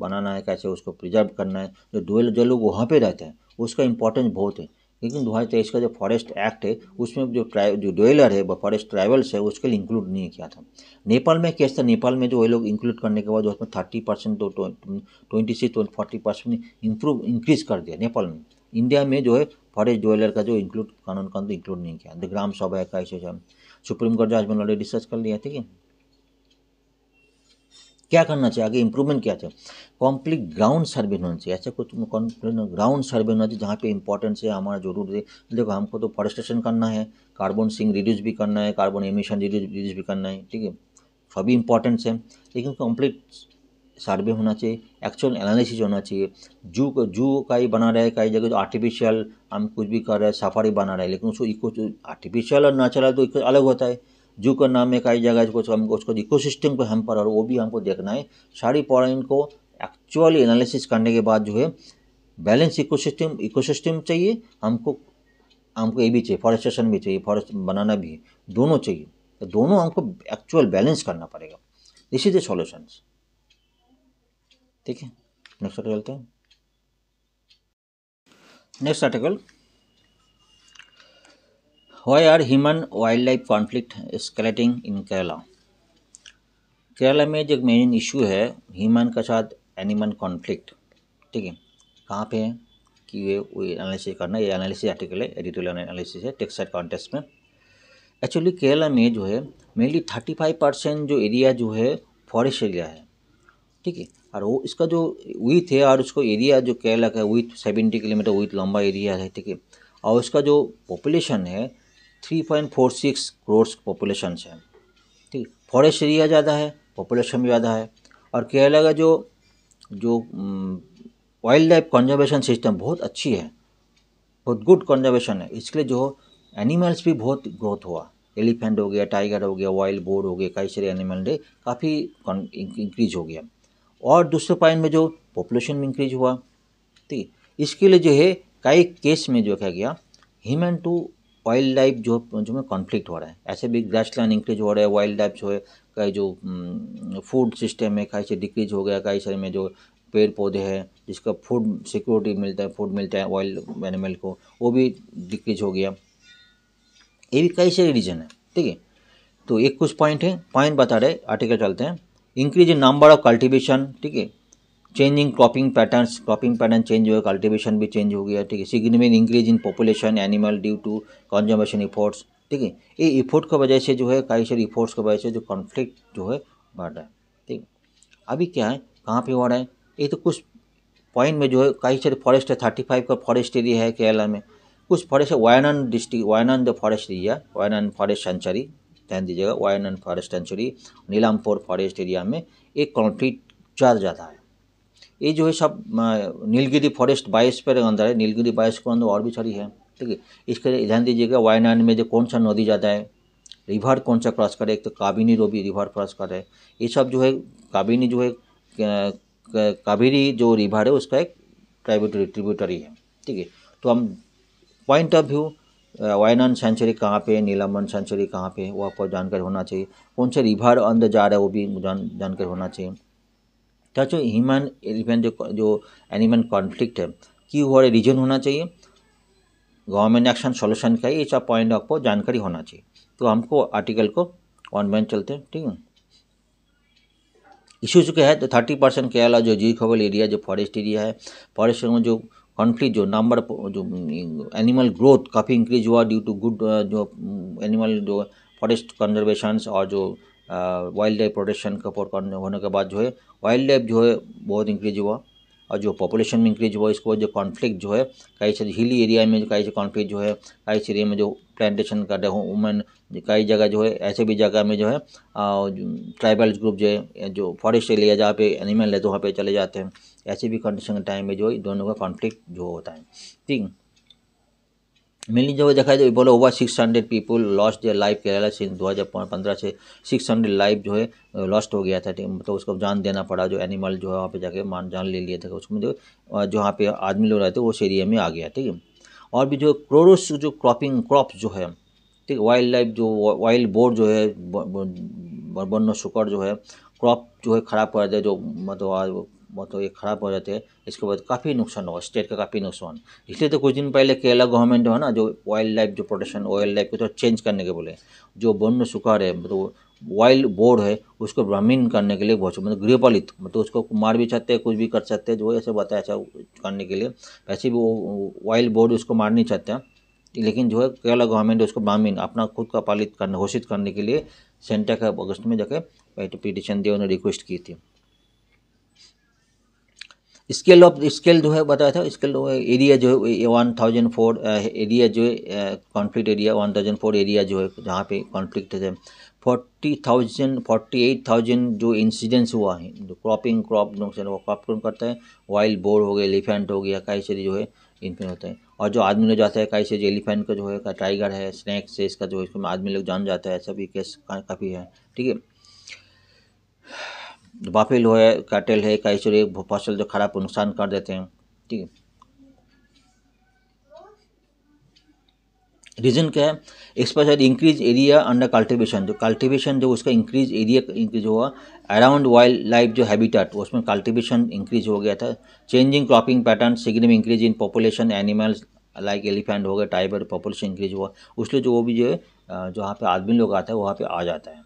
Speaker 1: बनाना है कैसे उसको प्रिजर्व करना है जो डुएलर जो लोग वहाँ पर रहते हैं उसका इंपॉर्टेंस बहुत है लेकिन तेईस का जो फॉरेस्ट एक्ट है उसमें जो जो डोयलर है फॉरेस्ट ट्राइवल्स है उसके लिए इंक्लूड नहीं किया था नेपाल में केस था नेपाल में जो वही लोग इंक्लूड करने के बाद उसमें थर्टी परसेंट तो twenty six forty percent improve increase कर दिया नेपाल में इंडिया में जो है फॉरेस्ट डोयलर का जो इंक्लूड कानून कानून इंक्लूड तो नहीं किया ग्राम सभा का ऐसे सुप्रीम कोर्ट जो आज मैंने ऑलरेडी डिस्कस कर लिया ठीक है क्या करना चाहिए आगे इंप्रूवमेंट क्या चाहिए कॉम्प्लीट ग्राउंड सर्वे होना चाहिए ऐसा कुछ ग्राउंड मतलब सर्वे होना चाहिए जहाँ पे इंपॉर्टेंस है हमारा जरूर है देखो हमको तो फॉरेस्टेशन करना है कार्बन सिंह रिड्यूस भी करना है कार्बन एमिशन रिड्यूस भी करना है ठीक है सभी इंपॉर्टेंस है लेकिन कॉम्प्लीट सर्वे होना चाहिए एक्चुअल एनालिसिस होना चाहिए जू जू का ही बना रहा है कई जगह जो आर्टिफिशियल हम कुछ भी कर रहे हैं सफारी बना रहे हैं लेकिन उसको इको आर्टिफिशियल और नेचुरल तो अलग होता है जू का नाम एक आई जगह कुछ हमको उसको इको सिस्टम पर हम पर और वो भी हमको देखना है सारी पॉइंट को एक्चुअली एनालिसिस करने के बाद जो है balance ecosystem ecosystem चाहिए हमको हमको ये भी चाहिए फॉरेस्टेशन भी चाहिए फॉरेस्ट बनाना भी दोनों चाहिए तो दोनों हमको एक्चुअल बैलेंस करना पड़ेगा दिस इज द सॉल्यूशंस ठीक है नेक्स्ट आर्टिकल चलते हैं next article why are human wildlife conflict in Kerala? Kerala में जो मेन इशू है ह्यूमन का साथ एनिमल कॉन्फ्लिक्ट ठीक है कहाँ पे है कि ये वही एनालिसिस करना ये एनालिसिस आर्टिकल है एडिटोरियल एनालिसिस है टेक्सटाइल कॉन्टेस्ट में एक्चुअली केरला में जो है मेनली थर्टी फाइव परसेंट जो एरिया जो है फॉरेस्ट एरिया है ठीक है और वो इसका जो विथ है और उसको एरिया जो केरला का विथ सेवेंटी किलोमीटर विथ लंबा एरिया है ठीक है और उसका जो पॉपुलेशन है three point four six crores population है ठीक फॉरेस्ट एरिया ज़्यादा है पॉपुलेशन भी ज़्यादा है और केरला का जो जो वाइल्ड लाइफ कंजर्वेशन सिस्टम बहुत अच्छी है बहुत गुड कंजर्वेशन है इसके लिए जो एनिमल्स भी बहुत ग्रोथ हुआ एलिफेंट हो गया टाइगर हो गया वाइल्ड बोर्ड हो गया कई सारे एनिमल डे काफ़ी इंक्रीज हो गया और दूसरे पॉइंट में जो पॉपुलेशन में इंक्रीज हुआ ठीक इसके लिए जो है कई केस में जो क्या गया ह्यूमन टू वाइल्ड लाइफ जो जो में कॉन्फ्लिक्ट हो रहा है ऐसे भी ग्रास लैंड इंक्रीज हो रहा है वाइल्ड लाइफ जो है कई जो फूड सिस्टम है कहीं से डिक्रीज हो गया कई सारे में जो पेड़ पौधे हैं जिसका फूड सिक्योरिटी मिलता है फूड मिलता है वाइल्ड एनिमल को वो भी डिक्रीज हो गया ये भी कई सारे रीजन है ठीक है तो एक कुछ पॉइंट है पॉइंट बता रहे आर्टिकल चलते हैं increase in number of cultivation ठीक है cropping pattern cropping pattern change हो हुआ कल्टिवेशन भी चेंज हो गया ठीक है significant increase in population animal due to conservation efforts ठीक है ये इफोर्ट की वजह से जो है कई सारी इफोर्ट्स की वजह से जो कॉन्फ्लिक्ट जो है बढ़ रहा है ठीक अभी क्या है कहाँ पर हो रहा है ये तो कुछ पॉइंट में जो है कई सारे फॉरेस्ट है थर्टी फाइव का फॉरेस्ट एरिया है केरला में कुछ फॉरेस्ट है वायनान डिस्ट्रिक्ट वायनान जो forest area Wayanad forest sanctuary ध्यान दीजिएगा Wayanad forest sanctuary Nilambur forest area में एक कॉन्फ्लिक्ट चल जाता है ये जो है सब नीलगिरी फॉरेस्ट बायस पर अंदर है नीलगिरी बायस के अंदर और भी सारी है ठीक है इसके लिए ध्यान दीजिएगा वायनाड में जो कौन सा नदी जाता है रिवर कौन सा क्रॉस करे एक तो काबिनी रोबी रिवर क्रॉस कर ये सब जो है काबिनी जो है कावेरी जो रिवर है उसका एक ट्राइब्यूटरी ट्रिब्यूटरी है ठीक है तो हम point of view Wayanad sanctuary कहाँ पे है नीलामन सेंचुरी कहाँ पे है वो आपको जानकारी होना चाहिए कौन से रिवर अंदर जा रहा है वो भी जान जानकारी होना चाहिए क्या जो ह्यूमन एलिमेंट जो जो एनिमल कॉन्फ्लिक्ट है की हुआ रीजन होना चाहिए गवर्नमेंट एक्शन सॉल्यूशन का ये सब पॉइंट आपको जानकारी होना चाहिए तो हमको आर्टिकल को ऑन में चलते हैं ठीक है इश्यूज क्या है तो थर्टी परसेंट केरला जो जी खबल एरिया जो फॉरेस्ट एरिया है फॉरेस्ट में जो कॉन्फ्लिक्ट जो नंबर जो एनिमल ग्रोथ काफ़ी इंक्रीज हुआ ड्यू टू गुड जो एनिमल जो फॉरेस्ट कंजर्वेशन और जो वाइल्ड लाइफ प्रोटेक्शन ऊपर करने होने के बाद जो है वाइल्ड लाइफ जो है बहुत इंक्रीज हुआ और जो पॉपुलेशन में इंक्रीज हुआ इसको जो कॉन्फ्लिक्ट जो है कई से हिली एरिया में कई कॉन्फ्लिक्ट जो है कई एरिया में जो प्लांटेशन कर रहे हो वुमेन कई जगह जो है ऐसे भी जगह में जो है ट्राइबल्स ग्रुप जो है जो फॉरेस्ट एरिया जहाँ पे एनिमल है तो वहाँ पे चले जाते हैं ऐसे भी कंडीशन के टाइम में जो है दोनों का कॉन्फ्लिक्ट जो होता है ठीक मेनली जो देखा जाए बोले over six hundred people lost their life Kerala से दो हज़ार पंद्रह से सिक्स हंड्रेड लाइफ जो है लॉस्ट हो गया था मतलब तो उसको जान देना पड़ा जो एनिमल जो है वहाँ पे जाके मान जान ले लिया था उसमें जो जो वहाँ पे आदमी लोग रहते उस एरिया में आ गया ठीक है और भी जो क्रोरस जो क्रॉपिंग क्रॉप जो है ठीक वाइल्ड लाइफ जो वाइल्ड बोर्ड जो है वन्य शुकर जो है क्रॉप जो है ख़राब कर दिया जो मतलब बहुत तो ये ख़राब हो जाते हैं इसके बाद काफ़ी नुकसान होगा स्टेट का काफ़ी नुकसान इसलिए तो कुछ दिन पहले केरला गवर्नमेंट जो है ना जो वाइल्ड लाइफ जो प्रोटेक्शन वाइल्ड लाइफ को तो चेंज करने के बोले जो वन्य सुखार है मतलब वाइल्ड बोर्ड है उसको ब्राह्मीण करने के लिए बहुत मतलब गृहपालित मतलब उसको मार भी चाहते हैं कुछ भी कर सकते हैं जो ऐसे बताया ऐसा करने के लिए वैसे भी वो वाइल्ड बोर्ड उसको मार नहीं चाहता लेकिन जो है केरला गवर्नमेंट उसको ब्राह्मीण अपना खुद का पालित करने घोषित करने के लिए सेंटर का अगस्त में जाकर पिटिशन तो दिया उन्होंने रिक्वेस्ट की थी स्केल ऑफ स्केल जो है बताया था स्केल एरिया जो है वन थाउजेंड फोर एरिया जो है conflict area one thousand four area जो है जहाँ पे कॉन्फ्लिक्ट है forty thousand forty eight thousand जो इंसिडेंट्स हुआ है जो क्रॉपिंग क्रॉप नुकसान वो क्रॉप करता है वाइल्ड बोर हो गया एलिफेंट हो गया कई सारी जो है इनफिन होता है और जो आदमी लोग जाता है कई सारी एलिफेंट का जो है टाइगर है स्नैक से इसका जो है इसमें आदमी लोग जान जाता है ऐसा भी केस काफ़ी है ठीक है बाफिल हो है है कई चूरे फसल जो खराब नुकसान कर देते हैं ठीक है रीज़न क्या है expire increase area under cultivation जो कल्टिवेशन जो उसका इंक्रीज एरिया इंक्रीज हुआ अराउंड वाइल्ड लाइफ जो हैबिटेट उसमें कल्टिवेशन इंक्रीज हो गया था चेंजिंग क्रॉपिंग पैटर्न सिग्नम increase in population animals like elephant हो गए टाइबर पॉपुलेशन इंक्रीज हुआ उसलिए जो वो भी जो है जहाँ पे आदमी लोग आते हैं वहाँ पे आ जाता है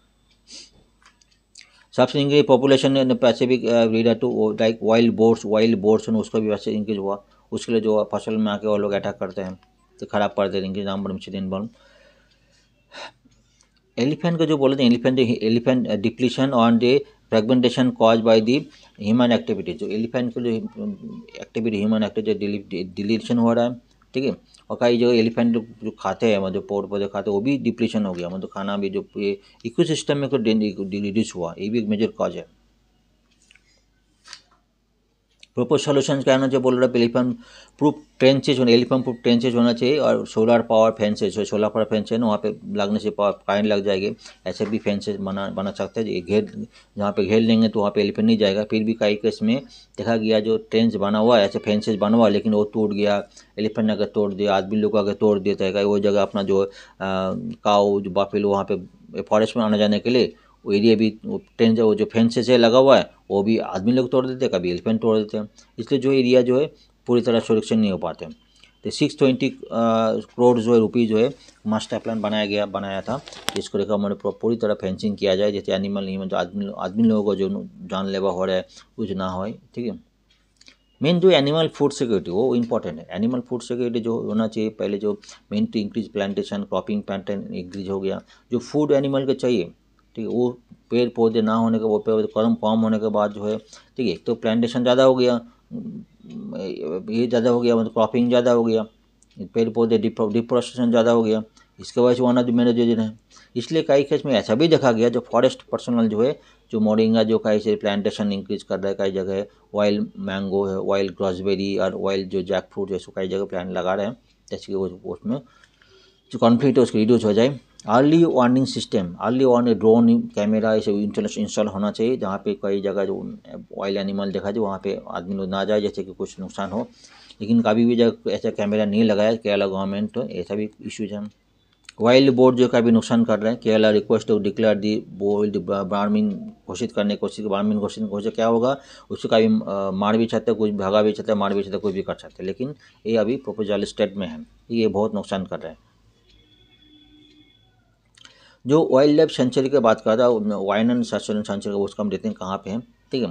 Speaker 1: सबसे increase population pacific reader to like wild boars wild boars ने तो उसका भी वैसे इंक्रीज हुआ उसके लिए जो फसल में आके वो लोग अटैक करते हैं तो खराब कर देते हैं इंक्रीज नाम बड़े दिन बन एलिफेंट को जो बोले थे elephant elephant depletion on the fragmentation cause by the human activity जो एलिफेंट का जो एक्टिविटी ह्यूमन एक्टिविटी डिलीशन हो रहा है ठीक है और कई जगह एलिफेंट जो जो खाते हैं मतलब पौड़ पौधे खाते हैं वो भी डिप्रेशन हो गया मतलब खाना भी जो ये इको सिस्टम में रिड्यूस हुआ ये भी एक मेजर कॉज है प्रोपोज सोल्यूशन क्या होना चाहिए बोल रहा है एलिफेंट प्रूफ ट्रेन चेज होना एलिफेंट प्रूफ ट्रेन होना चाहिए और solar power fences solar power fence है ना वहाँ पे लगने से पावर करंट लग जाएगी ऐसे भी फेंसेज बना बना सकते हैं घेर जहाँ पे घेर लेंगे तो वहाँ पे एलिफेंट नहीं जाएगा फिर भी कई केस में देखा गया जो ट्रेंच बना हुआ है ऐसे फेंसेज बना हुआ लेकिन वो टूट गया एलिफेंट अगर तोड़ दिया आदमी लोग अगर तोड़ दिया तो वो जगह अपना जो काउ जो बाफिल वहाँ पे फॉरेस्ट में आने जाने के लिए वो एरिया भी ट्रेन जो जो फेंस से लगा हुआ है वो भी आदमी लोग तोड़ देते हैं कभी एलिफेंट तोड़ देते हैं इसलिए जो एरिया जो है पूरी तरह सुरक्षित नहीं हो पाते तो सिक्स ट्वेंटी करोड़ जो है रुपीज़ जो है मास्टर प्लान बनाया गया बनाया था इसको लेकर मैंने पूरी तरह फेंसिंग किया जाए जैसे एनिमल नहीं जो आदमी आदमी लोगों को जो जानलेवा हो रहा है कुछ ना हो ठीक है मेन जो एनिमल फूड सिक्योरिटी वो इंपॉर्टेंट है एनिमल फूड सिक्योरिटी जो होना चाहिए पहले जो main to increase plantation cropping pattern increase हो गया जो फूड एनिमल को चाहिए ठीक है वो पेड़ पौधे ना होने के वो पेड़ फर्म फॉर्म होने के बाद जो है ठीक है एक तो प्लांटेशन ज़्यादा हो गया ये ज़्यादा हो गया मतलब क्रॉपिंग ज़्यादा हो गया पेड़ पौधे डिफोरेस्टेशन ज़्यादा हो गया इसके वजह से वन वना मैनेजर है इसलिए कई केस में ऐसा भी देखा गया जो फॉरेस्ट पर्सनल जो है जो मोरिंगा जो कई से प्लांटेशन इंक्रीज कर रहा है कई जगह वाइल्ड मैंगो है वाइल्ड ग्रॉसबेरी और वाइल्ड जो जैक फ्रूट जैसे कई जगह प्लांट लगा रहे हैं जैसे कि उसमें जो कॉन्फ्लिक्ट है उसकी रिड्यूस हो जाए early warning system early warning drone camera ये सब इंस्टॉल होना चाहिए जहाँ पे कई जगह जो वाइल्ड एनिमल देखा जाए वहाँ पे आदमी लोग ना जाए जैसे कि कुछ नुकसान हो लेकिन कभी भी जगह ऐसा कैमरा नहीं लगाया केरला गवर्नमेंट तो ऐसा भी इश्यूज है वाइल्ड बोर्ड जो भी नुकसान कर रहे हैं Kerala request declare the boar vermin घोषित करने की कोशिश ब्रामीन घोषित घोषित क्या होगा उसको कभी मार भी चाहते कुछ भगा भी चाहते मार भी चाहते कुछ भी कर सकते लेकिन ये अभी प्रोपोजल स्टेट में है ये बहुत नुकसान कर रहे हैं जो वाइल्ड लाइफ सेंचुरी की बात कर रहा है वाइन सेंचुरी सेंचुरी का उसका हम देते हैं कहाँ पे है ठीक है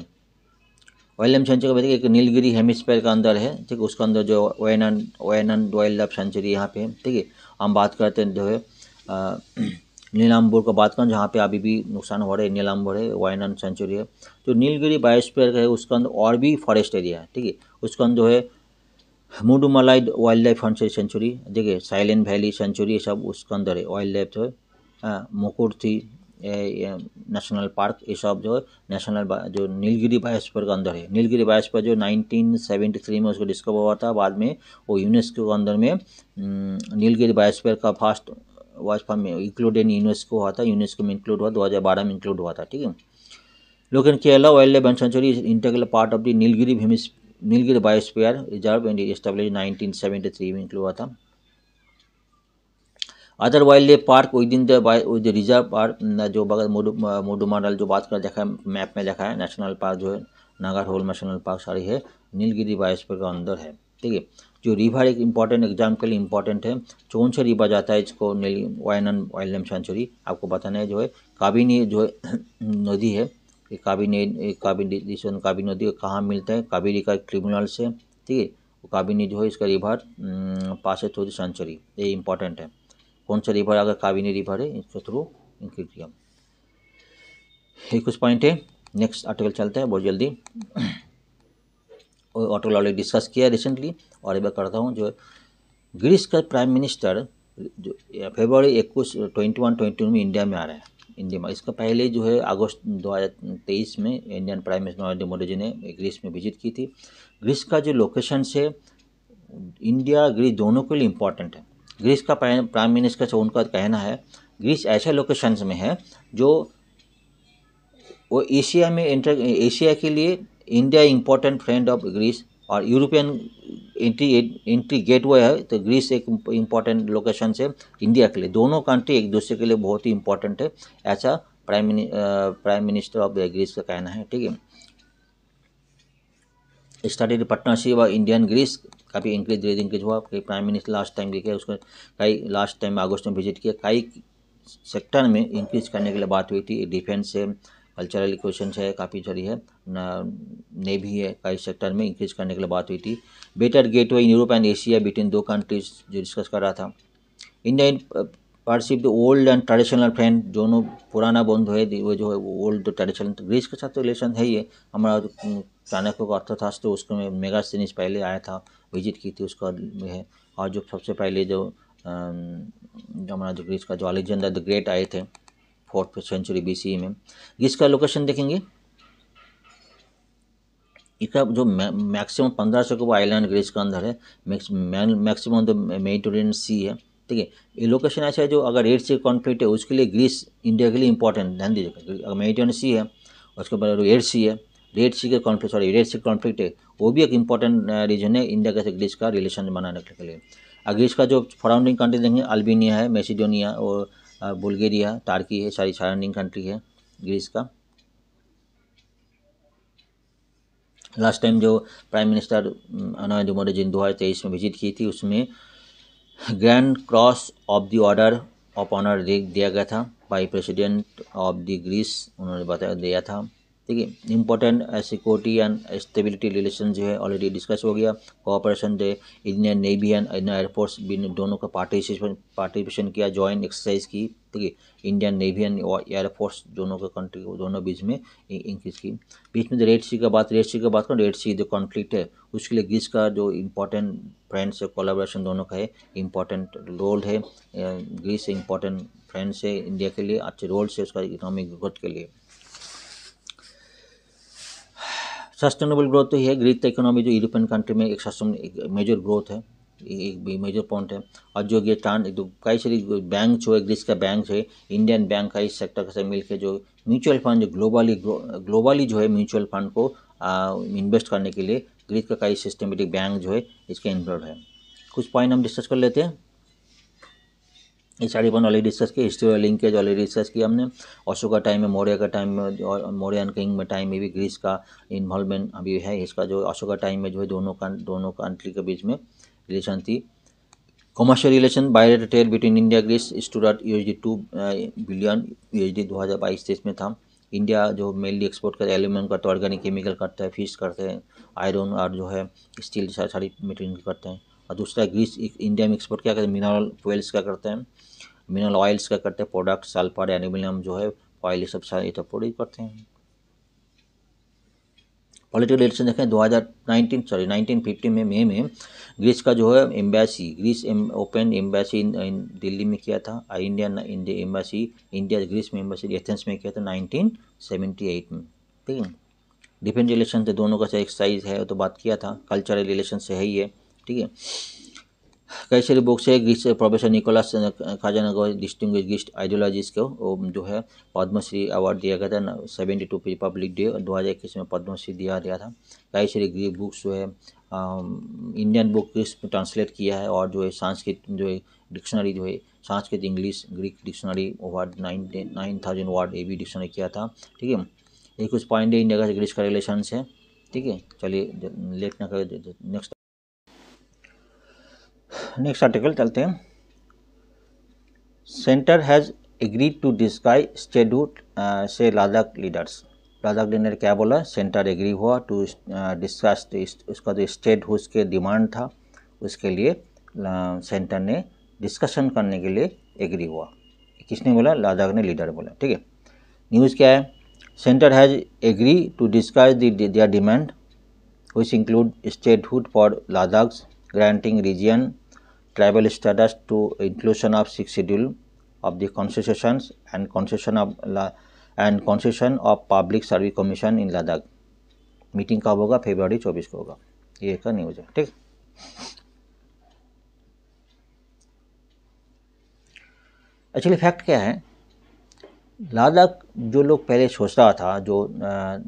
Speaker 1: वाइल्ड लाइफ सेंचुरी का एक नीलगिरी हेमिस्फेयर का अंदर है ठीक है उसके अंदर जो Wayanad Wayanad wildlife sanctuary यहाँ पे है ठीक है हम बात करते हैं जो है नीलाम्बोर का बात करें जहाँ पे अभी भी नुकसान हो रहा है नीलाम्बोर है वाइनन सेंचुरी है जो नीलगिरी बायोस्फेयर का है उसका अंदर और भी फॉरेस्ट एरिया है ठीक है उसका अंदर जो है मुडुमलाइड वाइल्ड लाइफ सेंचुरी देखिए साइलेंट वैली सेंचुरी सब उसके अंदर है वाइल्ड लाइफ जो है मुकुटथी नेशनल पार्क ये सब जो नेशनल जो नीलगिरी बायोस्फीयर के अंदर है नीलगिरी बायोस्फीयर जो 1973 में उसको डिस्कवर हुआ था बाद में वो यूनेस्को के अंदर में नीलगिरी बायोस्फीयर का फर्स्ट वॉच फॉर्म में इंक्लूड इन यूनेस्को हुआ था यूनेस्को में इंक्लूड हुआ बारह में इंक्लूड हुआ था ठीक है लेकिन Kerala wildlife and sanctuary is part of the Nilgiri Nilgiri biosphere reserve and establish three में इंक्लूड हुआ था अदर वाइल्ड लाइफ पार्क वही द विद रिजर्व पार्क जो बगल मोडुमाडल जो बात कर देखा है मैप में देखा है नेशनल पार्क जो है नागर होल नेशनल पार्क सारी है नीलगिरी बायोस्फीयर का अंदर है ठीक है जो रिवर एक इंपॉर्टेंट एग्जाम के लिए इंपॉर्टेंट है चौन सा रिवर जाता है इसको नील वायनन वाइल्ड लाइफ सेंचुरी आपको बताना है जो है काबिनी जो है नदी है काबिनी काबिनी काबिनी नदी कहाँ मिलता है काबिरी का क्रिमिनल से ठीक है काबिनी जो है इसका रिवर mm, पास है थोड़ी सेंचुरी ये इंपॉर्टेंट है कौन सा रिवर आगे काबिनी रिवर है इसके थ्रू इंक्रीटियम ये कुछ पॉइंट है नेक्स्ट आर्टिकल चलता है बहुत जल्दी आर्टिकल ऑलरेडी डिस्कस किया रिसेंटली और एक करता हूँ जो ग्रीस का प्राइम मिनिस्टर जो फेबररी इक्कीस ट्वेंटी वन ट्वेंटी में इंडिया में आ रहा है इंडिया में इसका पहले जो है अगस्त तेईस में Indian prime minister Narendra Modi ji ने ग्रीस में विजिट की थी ग्रीस का जो लोकेशन से इंडिया ग्रीस दोनों के लिए इंपॉर्टेंट है ग्रीस का प्राइम मिनिस्टर से उनका कहना है ग्रीस ऐसे लोकेशंस में है जो वो एशिया में इंटर एशिया के लिए India important friend of Greece और यूरोपियन एंट्री एंट्री गेटवे है तो ग्रीस एक इम्पॉर्टेंट लोकेशन से इंडिया के लिए दोनों कंट्री एक दूसरे के लिए बहुत ही इम्पोर्टेंट है ऐसा prime prime minister of Greece का कहना है ठीक है study partnership of Indian Greece काफ़ी इंक्रीज धीरे इंक्रीज हुआ कई प्राइम मिनिस्टर लास्ट टाइम देखे उसको कई लास्ट टाइम अगस्त में विजिट किया कई सेक्टर में इंक्रीज करने के लिए बात हुई थी डिफेंस है कल्चरल इक्वेशन है काफ़ी सारी है नेवी है कई सेक्टर में इंक्रीज करने के लिए बात हुई थी better gateway Europe and Asia between दो कंट्रीज जो डिस्कस कर रहा था India in partnership the old and traditional friend दोनों पुराना बंधु है वो जो है ओल्ड ट्रेडिशनल ग्रीस के साथ तो रिलेशन है ही है हमारा चाणक्य का अर्थशास्त्र उसके में मेगा सीरीज पहले आया था विजिट की थी उसका है और जो सबसे पहले जो हमारा जो ग्रीस का जो अलेक्जेंडर द ग्रेट आए थे फोर्थ सेंचुरी बीसी e में ग्रीस का लोकेशन देखेंगे इसका जो मैक्सिमम पंद्रह सौ वो आइलैंड ग्रीस का अंदर है मैक्सिमम तो मेडिटेरियन सी है ठीक है ये लोकेशन ऐसा है जो अगर रेड सी कॉन्फ्लिक्ट है उसके लिए ग्रीस इंडिया के लिए इंपॉर्टेंट ध्यान दीजिएगा अगर मेडिटेरियन सी है उसके बाद रेड सी है रेड सी के कॉन्फ्लिक्ट सॉरी रेड सी कॉन्फ्लिक्ट है वो भी एक इम्पॉर्टेंट रीजन uh, है इंडिया के ग्रीस का रिलेशन बनाए रखने के लिए ग्रीस का जो फराउंडिंग कंट्री देखेंगे अल्बीनिया है मेसिडोनिया और बुल्गेरिया uh, टार्की है सारी सराउंडिंग कंट्री है ग्रीस का लास्ट टाइम जो प्राइम मिनिस्टर अनाज मोदी जी दो हज़ार तेईस में विजिट की थी उसमें grand cross of the order of honour दिया गया था by president of the Greece उन्होंने बताया दिया था देखिए important security and stability relation जो है ऑलरेडी डिस्कस हो गया cooperation the Indian navy and Indian air force दोनों का पार्टिसिपेशन पार्टिसिपेशन किया जॉइंट एक्सरसाइज की ठीक है इंडियन नेवी एंड एयरफोर्स दोनों के कंट्री दोनों बीच में इंक्रीज की बीच में जो रेड सी का बात रेड सी का बात करें रेड सी जो कॉन्फ्लिक्ट है उसके लिए ग्रीस का जो इम्पोर्टेंट फ्रेंड्स है कोलाब्रेशन दोनों का है इम्पोर्टेंट रोल है ग्रीस इम्पोर्टेंट फ्रेंड्स है इंडिया के लिए अच्छे रोल से उसका इकोनॉमिक ग्रोथ के लिए सस्टेनेबल ग्रोथ तो ये है ग्रीक इकोनॉमी जो यूरोपियन कंट्री में एक मेजर ग्रोथ है एक मेजर पॉइंट है और जो ये टान तो कई सारी बैंक जो है ग्रीस का बैंक है इंडियन बैंक का इस सेक्टर के साथ मिलकर जो म्यूचुअल फंड जो ग्लोबली ग्लोबली जो है म्यूचुअल फंड को इन्वेस्ट करने के लिए ग्रीस का कई सिस्टमेटिक बैंक जो है इसके इन्वॉल्व है कुछ पॉइंट हम डिस्कस कर लेते हैं ये सारी अपन ऑलरेडी डिस्कस की हिस्ट्री और लिंकेज ऑलरेडी डिस्कस किया हमने अशोका टाइम में मौर्य का टाइम में और मौर्यन किंग में टाइम में भी ग्रीस का इन्वॉल्वमेंट अभी है इसका जो अशोका टाइम में जो है दोनों का दोनों कंट्री के बीच में रिलेशन थी commercial relation by trade between India Greece stood H U two billion U H D दो हज़ार बाईस तेईस में था इंडिया जो मेनली एक्सपोर्ट करता है एल्यूमिनियम तो करते हैं ऑर्गेनिक केमिकल करता है फिश करते हैं आयरन और जो है स्टील सारी मटेरियल करते हैं और दूसरा ग्रीस इंडिया में एक्सपोर्ट क्या करते हैं मिनरल ऑयल्स का करते हैं मिनरल ऑयल्स का करते हैं प्रोडक्ट सल्फर एल्यूमिनियम जो है ऑयल सब सारे तो प्रोड्यूस करते हैं पॉलिटिकल इलेक्शन देखें 2019 सॉरी 1950 में मई में ग्रीस का जो है embassy Greece open embassy in Delhi में किया था और इंडिया एम्बेसी इंडिया ग्रीस में एम्बेसी एथेंस में किया था 1978 में ठीक है डिफेंस रिलेशन से दोनों का एक्सरसाइज है तो बात किया था कल्चरल रिलेशन से है ही है ठीक है कैसरी बुक से गिस्ट प्रोफेसर निकोलस खाजाना को डिस्टिंग गिस्ट आइडियोलॉजिस्ट को वो जो है पद्मश्री अवार्ड दिया गया था सेवेंटी टू रिपब्लिक डे दो हज़ार इक्कीस में पद्मश्री दिया गया था कई सारी बुक्स जो है इंडियन बुक ट्रांसलेट किया है और जो है सांस्कृत जो है डिक्शनरी जो है Sanskrit English Greek dictionary word nine nine thousand word ए भी डिक्शनरी किया था ठीक है ये कुछ पॉइंट है इंडिया का ग्रीस का रिलेशन है ठीक है चलिए लेट ना कर नेक्स्ट नेक्स्ट आर्टिकल चलते हैं centre has agreed to discuss schedule से लादाख लीडर्स लादाख लीडर क्या बोला सेंटर एग्री हुआ टू डिस्कस uh, उसका जो स्टेट उसके डिमांड था उसके लिए सेंटर uh, ने डिस्कशन करने के लिए एग्री हुआ किसने बोला लादाख ने लीडर बोला ठीक है न्यूज़ क्या है centre has agree to discuss their demand which include statehood for Ladakh granting region tribal status to inclusion of six schedule of the concessions and concession of La and concession of public service commission in ladakh meeting कब होगा फेब्रवरी 24 को होगा ये का news है ठीक actually fact क्या है लद्दाख जो लोग पहले सोच रहा था जो आ,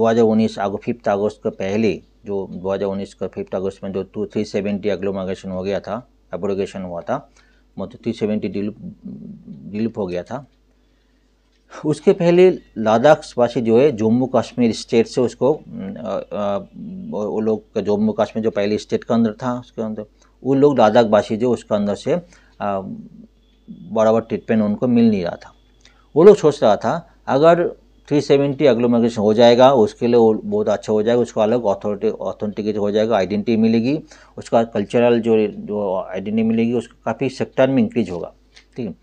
Speaker 1: 2019 आगो फिफ्थ अगस्त के पहले जो दो हज़ार उन्नीस का फिफ्थ अगस्त में जो टू थ्री सेवेंटी एग्लोमागेशन हो गया था एप्रोगेशन हुआ था मतलब थ्री सेवेंटी डिलप हो गया था उसके पहले लद्दाखवासी जो है जम्मू कश्मीर स्टेट से उसको वो लोग जम्मू कश्मीर जो पहले स्टेट के अंदर था उसके अंदर वो लोग लद्दाखवासी जो उसके अंदर से बराबर ट्रीटमेंट उनको मिल नहीं रहा था वो लोग सोच रहा था अगर थ्री सेवेंटी एग्लोमेगेशन हो जाएगा उसके लिए वो बहुत अच्छा हो जाएगा उसका अलग ऑथोरिटी ऑथेंटिकेट हो जाएगा आइडेंटिटी मिलेगी उसका कल्चरल जो जो आइडेंटिटी मिलेगी उसका काफ़ी सेक्टर में इंक्रीज होगा ठीक है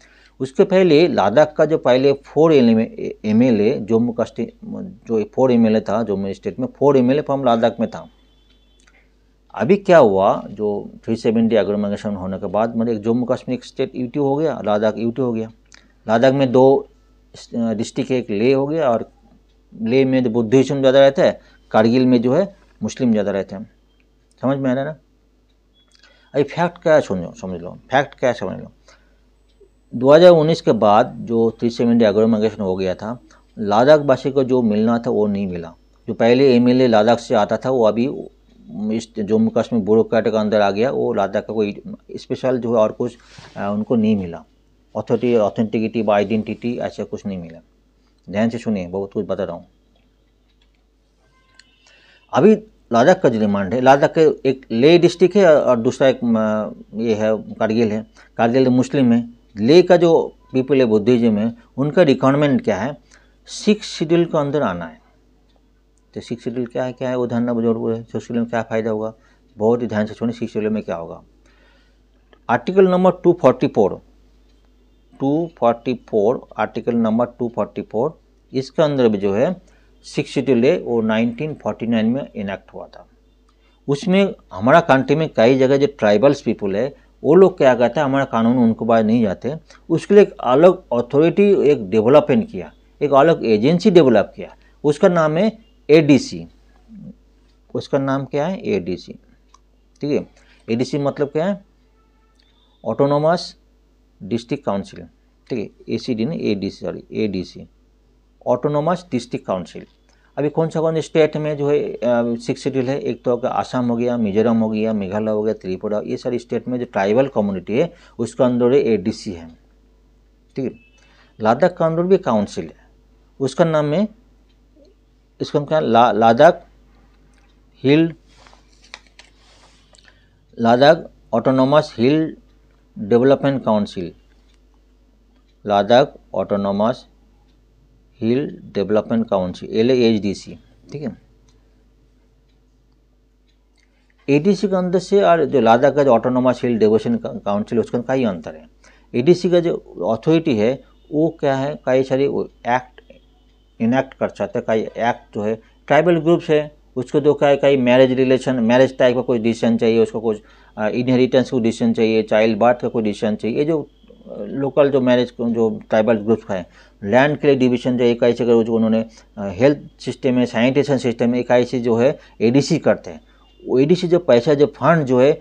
Speaker 1: उसके पहले लद्दाख का जो पहले four M L A Jammu का जो फोर एम एल ए था जम्मू स्टेट में four M L A from Ladakh में था अभी क्या हुआ जो थ्री सेवेंटी एग्लोमाइजेशन होने के बाद मतलब जम्मू कश्मीर स्टेट यूटी हो गया लद्दाख यूटी हो गया लद्दाख में दो डिस्ट्रिक्ट एक ले हो गया और ले में तो बुद्धिज़्म ज़्यादा रहता है कारगिल में जो है मुस्लिम ज़्यादा रहते हैं समझ में आ रहा है ना अभी फैक्ट क्या समझो समझ लो फैक्ट क्या समझ लो 2019 के बाद जो थ्री सेवन एग्रोमेगेशन हो गया था लद्दाख वासी को जो मिलना था वो नहीं मिला जो पहले एम एल लद्दाख से आता था वो अभी इस जम्मू कश्मीर ब्यूरोक्रेट के अंदर आ गया वो लद्दाख का कोई स्पेशल जो है और कुछ उनको नहीं मिला ऑथोरिटी और ऑथेंटिकिटी बा आइडेंटिटी ऐसा कुछ नहीं मिला ध्यान से सुनिए बहुत कुछ बता रहा हूँ अभी लादाख का जो रिमांड है लादाख के एक ले डिस्ट्रिक्ट है और दूसरा एक ये है कारगिल है कारगिल मुस्लिम है ले का जो पीपल है बुद्धिज्म है उनका रिक्वायरमेंट क्या है सिक्स शेड्यूल के अंदर आना है तो सिक्स शेड्यूल क्या है क्या है वो ध्यान बुजुर्ग सिक्स शेड्यूल में क्या फ़ायदा होगा बहुत ही ध्यान से सुनिए सिक्स शेड्यूल में क्या होगा article number two forty four 244 article number 244 इसके अंदर भी जो है सिक्सटी ले वो 1949 में इनैक्ट हुआ था उसमें हमारा कंट्री में कई जगह जो ट्राइबल्स पीपल है वो लोग क्या कहते हैं हमारा कानून उनको बाहर नहीं जाते उसके लिए एक अलग अथॉरिटी एक डेवलपमेंट किया एक अलग एजेंसी डेवलप किया उसका नाम है सी उसका नाम क्या है सी ठीक है सी मतलब क्या है ऑटोनोमस डिस्ट्रिक्ट काउंसिल ठीक है ए सी नहीं A D C sorry A D C autonomous district council अभी कौन सा कौन स्टेट में जो है सिक्स शेड्यूल है एक तो आसाम हो गया मिजोरम हो गया मेघालय हो गया त्रिपुरा ये सारी स्टेट में जो ट्राइबल कम्युनिटी है उसके अंदर ए डी सी है ठीक है लद्दाख का अंदर भी काउंसिल है उसका नाम है इसका क्या ला Ladakh hill Ladakh autonomous hill development council Ladakh autonomous hill development council L H D C ठीक है ए डी सी के अंदर से और जो लद्दाख का जो ऑटोनोमस हिल डेवलपमेंट काउंसिल उसका का ही अंतर है ए डी सी का जो अथॉरिटी है वो क्या है कई सारी एक्ट इनैक्ट कर सकते हैं कई एक्ट जो है ट्राइबल ग्रुप्स है उसको जो तो क्या है कई मैरिज रिलेशन मैरिज टाइप का कोई डिसीजन चाहिए उसको कुछ इनहेरिटेंस को डिसीजन चाहिए चाइल्ड बर्थ का कोई डिसीजन चाहिए ये जो लोकल जो मैरिज जो ट्राइबल ग्रुप्स है लैंड के लिए डिवीजन जो इकाई से जो उन्होंने हेल्थ सिस्टम में सैनिटेशन सिस्टम में इकाई से जो है एडीसी करते हैं वो एडीसी जो पैसा जो फंड जो है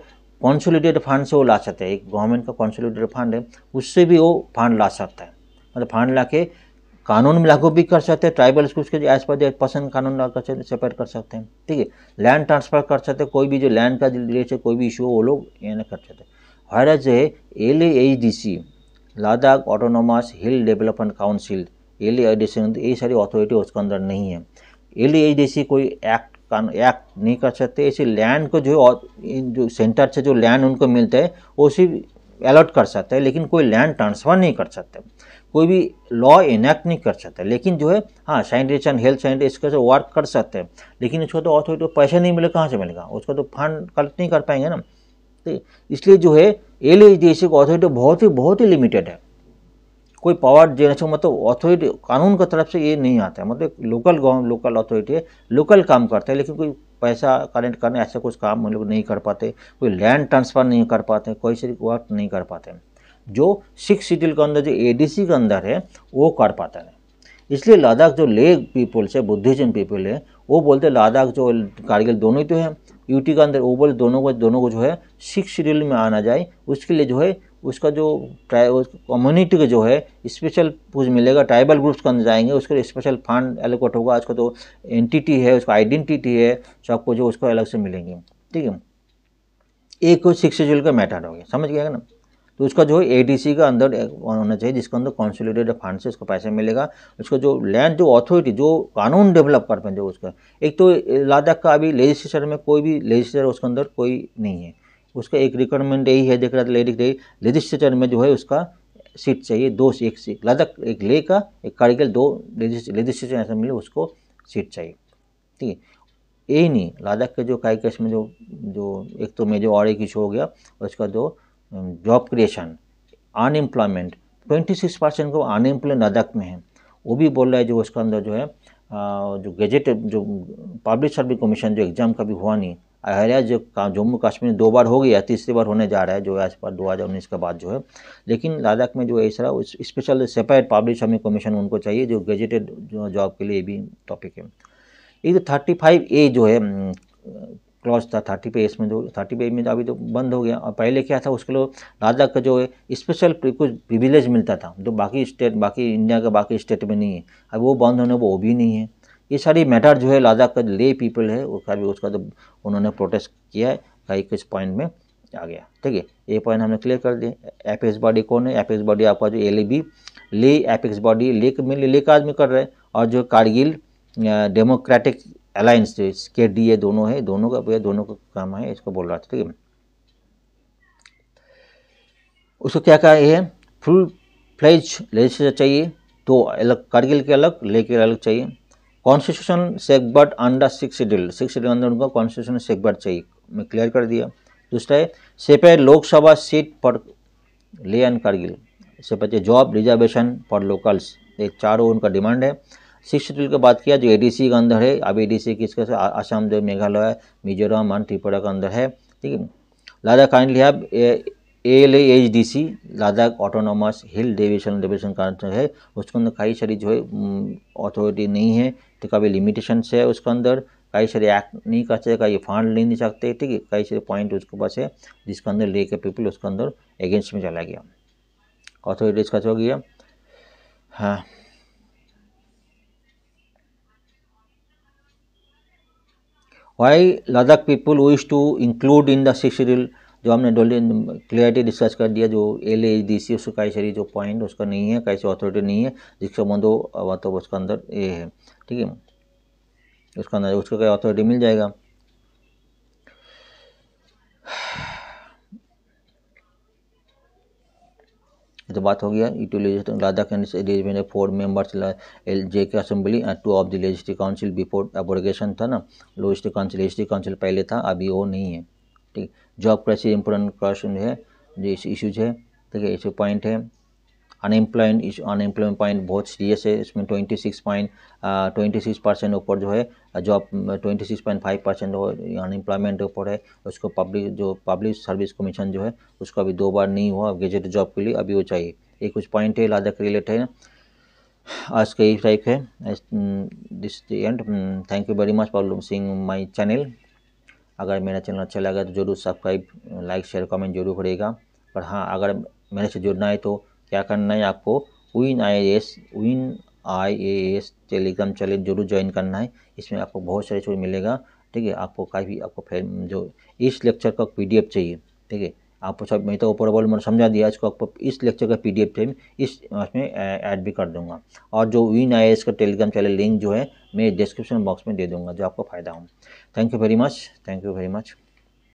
Speaker 1: कॉन्सोलिडेटेड फंड से वो ला सकते हैं एक गवर्नमेंट का कॉन्सोलिडेटेड फंड है उससे भी वो फंड ला सकता है मतलब फंड ला के कानून में लागू भी कर सकते हैं ट्राइबल स्कूल्स के एज पर पसंद कानून लागू कर सकते सेपरेट कर सकते हैं ठीक है लैंड ट्रांसफर कर सकते हैं कोई भी जो लैंड का रिलेट से कोई भी इशू वो लोग ये ना कर सकते हर जो है L C Ladakh autonomous hill development council L C ये सारी अथॉरिटी उसके अंदर नहीं है एल एच कोई एक्ट एक्ट नहीं कर सकते ऐसे लैंड को जो जो सेंटर से जो लैंड उनको मिलता है वो सिर्फ अलॉट कर सकते हैं लेकिन कोई लैंड ट्रांसफ़र नहीं कर सकते कोई भी लॉ इनैक्ट नहीं कर सकता लेकिन जो है हाँ साइंटिस्ट एंड हेल्थ साइंटिस्ट इसके वर्क कर सकते हैं लेकिन उसको तो ऑथोरिटी को पैसा नहीं मिलेगा कहाँ से मिलेगा उसको तो फंड कलेक्ट नहीं कर पाएंगे ना तो इसलिए जो है एल एच डी सी की अथॉरिटी बहुत ही बहुत ही लिमिटेड है कोई पावर जनरेशन मतलब ऑथोरिटी कानून की तरफ से ये नहीं आता है मतलब लोकल गाँव लोकल ऑथोरिटी है लोकल काम करते हैं लेकिन कोई पैसा कलेक्ट करने ऐसा कुछ काम हम लोग नहीं कर पाते कोई लैंड ट्रांसफ़र नहीं कर पाते कोई सी वर्क नहीं कर पाते जो सिक्स सिटिल के अंदर जो एडीसी के अंदर है वो कर पाता है इसलिए लद्दाख जो ले पीपल्स है बुद्धिज्म पीपल है वो बोलते हैं लद्दाख जो कारगिल दोनों ही तो है यूटी के अंदर वो बोले दोनों को दोनों को जो है सिक्स शेड्यूल में आना जाए उसके लिए जो है उसका जो कम्युनिटी का जो है स्पेशल कुछ मिलेगा ट्राइबल ग्रुप्स के अंदर जाएंगे उसके लिए स्पेशल फंड एलोकेट होगा उसका जो तो एंटिटी है उसका आइडेंटिटी है सबको जो उसको अलग से मिलेंगे ठीक है एक सिक्स शेड्यूल का मैटर हो गया समझ गया ना तो उसका जो है एडीसी का अंदर होना चाहिए जिसके अंदर कॉन्सोलिडेटेड फंड से उसको पैसा मिलेगा उसका जो लैंड जो अथॉरिटी जो कानून डेवलप कर पाए जो उसका एक तो लद्दाख का अभी लेजिस्लेचर में कोई भी लेजिस्लेचर उसके अंदर कोई नहीं है उसका एक रिक्वायरमेंट यही है देख रहा था लेडिक लेजिस्लेचर में जो है उसका सीट चाहिए दो एक सीट लद्दाख एक ले का एक कारगिल दो लेजिस्लेचर असेंबली उसको सीट चाहिए ठीक है यही नहीं लद्दाख के जो काई केस में जो जो एक तो मेजर और एक इशू हो गया उसका जो job creation unemployment twenty six percent को अनएम्प्लॉय लद्दाख में है वो भी बोल रहा है जो उसके अंदर जो है जो गजेट जो पब्लिक सर्विस कमीशन जो एग्ज़ाम का भी हुआ नहीं हरिया जो जम्मू कश्मीर दो बार हो गया तीसरी बार होने जा रहा है जो है इस बार दो हज़ार उन्नीस के बाद जो है लेकिन लद्दाख में जो ऐसा special separate public service commission उनको चाहिए जो गेजेटेड जॉब के लिए भी टॉपिक है ये जो थर्टी फाइव ए जो है क्लॉज था थर्टी पे इसमें जो थर्टी पे में जो तो अभी तो बंद हो गया और पहले क्या था उसके लिए राजा का जो है स्पेशल कुछ प्रिविलेज मिलता था जो तो बाकी स्टेट बाकी इंडिया का बाकी स्टेट में नहीं है अब वो बंद होने वो भी नहीं है ये सारी मैटर जो है लादा का ले पीपल है उसका भी उसका तो उन्होंने प्रोटेस्ट किया है कई कुछ पॉइंट में आ गया ठीक है ये पॉइंट हमने क्लियर कर दिया एपेक्स बॉडी कौन है एपेक्स बॉडी आपका जो L B Leh apex body Leh में ले का आदमी कर रहे हैं और जो कारगिल डेमोक्रेटिक अलायंस जो के डी ए दोनों है दोनों का भैया दोनों का काम है इसको बोल रहा था ठीक है उसको क्या कहा है फुल फ्लेज लेजिस्टर चाहिए तो अलग कारगिल के अलग लेके अलग चाहिए कॉन्स्टिट्यूशन सेकबर्ट under six schedule six schedule अंदर उनका कॉन्स्टिट्यूशन सेकबर्ट चाहिए मैं क्लियर कर दिया दूसरा है सेपे लोकसभा सीट पर ले एंड कारगिल से पचे जॉब रिजर्वेशन फॉर लोकल्स ये चारों उनका डिमांड है सिक्स शेड्यूल की बात किया जो एडीसी के अंदर है अब एडीसी किसके आसाम जो मेघालय मिजोरम एंड त्रिपुरा के अंदर है ठीक है Ladakh kindly have A L H D C Ladakh autonomous hill deviation deviation का है उसके अंदर कई सारी जो है अथॉरिटी नहीं है तो कभी लिमिटेशन है उसके अंदर कई सारे एक्ट नहीं कर सकते कई फंड ले नहीं सकते ठीक है कई सारे पॉइंट उसके पास है जिसके अंदर ले के पीपल उसके अंदर अगेंस्ट में चला गया अथॉरिटीज का हो गया हाँ why Ladakh people wish to include in the six जो हमने क्लियरिटी डिस्कस कर दिया जो एल ए डी सी उसको कई सारी जो पॉइंट उसका नहीं है कई सारी अथॉरिटी नहीं है जिसके संबंध मतलब उसका अंदर ये है ठीक है उसका अंदर उसका कई अथॉरिटी मिल जाएगा तो बात हो गया यूटी लेजिस्लेटिव राधा कैंडिस में four members J K assembly and two of the legislative council before abrogation था ना लेजिस्टिव काउंसिल लेजिस्टिव काउंसिल पहले था अभी वो नहीं है ठीक जॉब क्राइसिस इंपोर्टेंट क्वेश्चन है जो इश्यूज है ठीक है इसे पॉइंट है अनएम्प्लॉयमेंट इस अनएम्प्लॉयमेंट पॉइंट बहुत सीरियस है इसमें twenty six point twenty six percent ऊपर जो है job twenty six point five percent unemployment ऊपर है उसको पब्लिक जो पब्लिक सर्विस कमीशन जो है उसको अभी दो बार नहीं हुआ गेजेट जॉब के लिए अभी वो चाहिए ये कुछ पॉइंट है लादा के रिलेट है आज का यही टाइप है this and thank you very much for sing my channel अगर मेरा चैनल अच्छा लगा तो जरूर सब्सक्राइब लाइक शेयर कमेंट जरूर करेगा और हाँ अगर मेरे से जुड़ना है तो क्या करना है आपको win I S win I A S Telegram channel जरूर ज्वाइन करना है इसमें आपको बहुत सारे चीज़ मिलेगा ठीक है आपको काफ़ी आपको जो इस लेक्चर का पीडीएफ चाहिए ठीक है आपको सब मैं तो ऊपर वाले मैंने समझा दिया इसको आपको इस लेक्चर का पीडीएफ डी इस इसमें ऐड भी कर दूंगा और जो विन आई एस का टेलीग्राम चैनल लिंक जो है मैं डिस्क्रिप्शन बॉक्स में दे दूँगा जो आपको फ़ायदा हो thank you very much thank you very much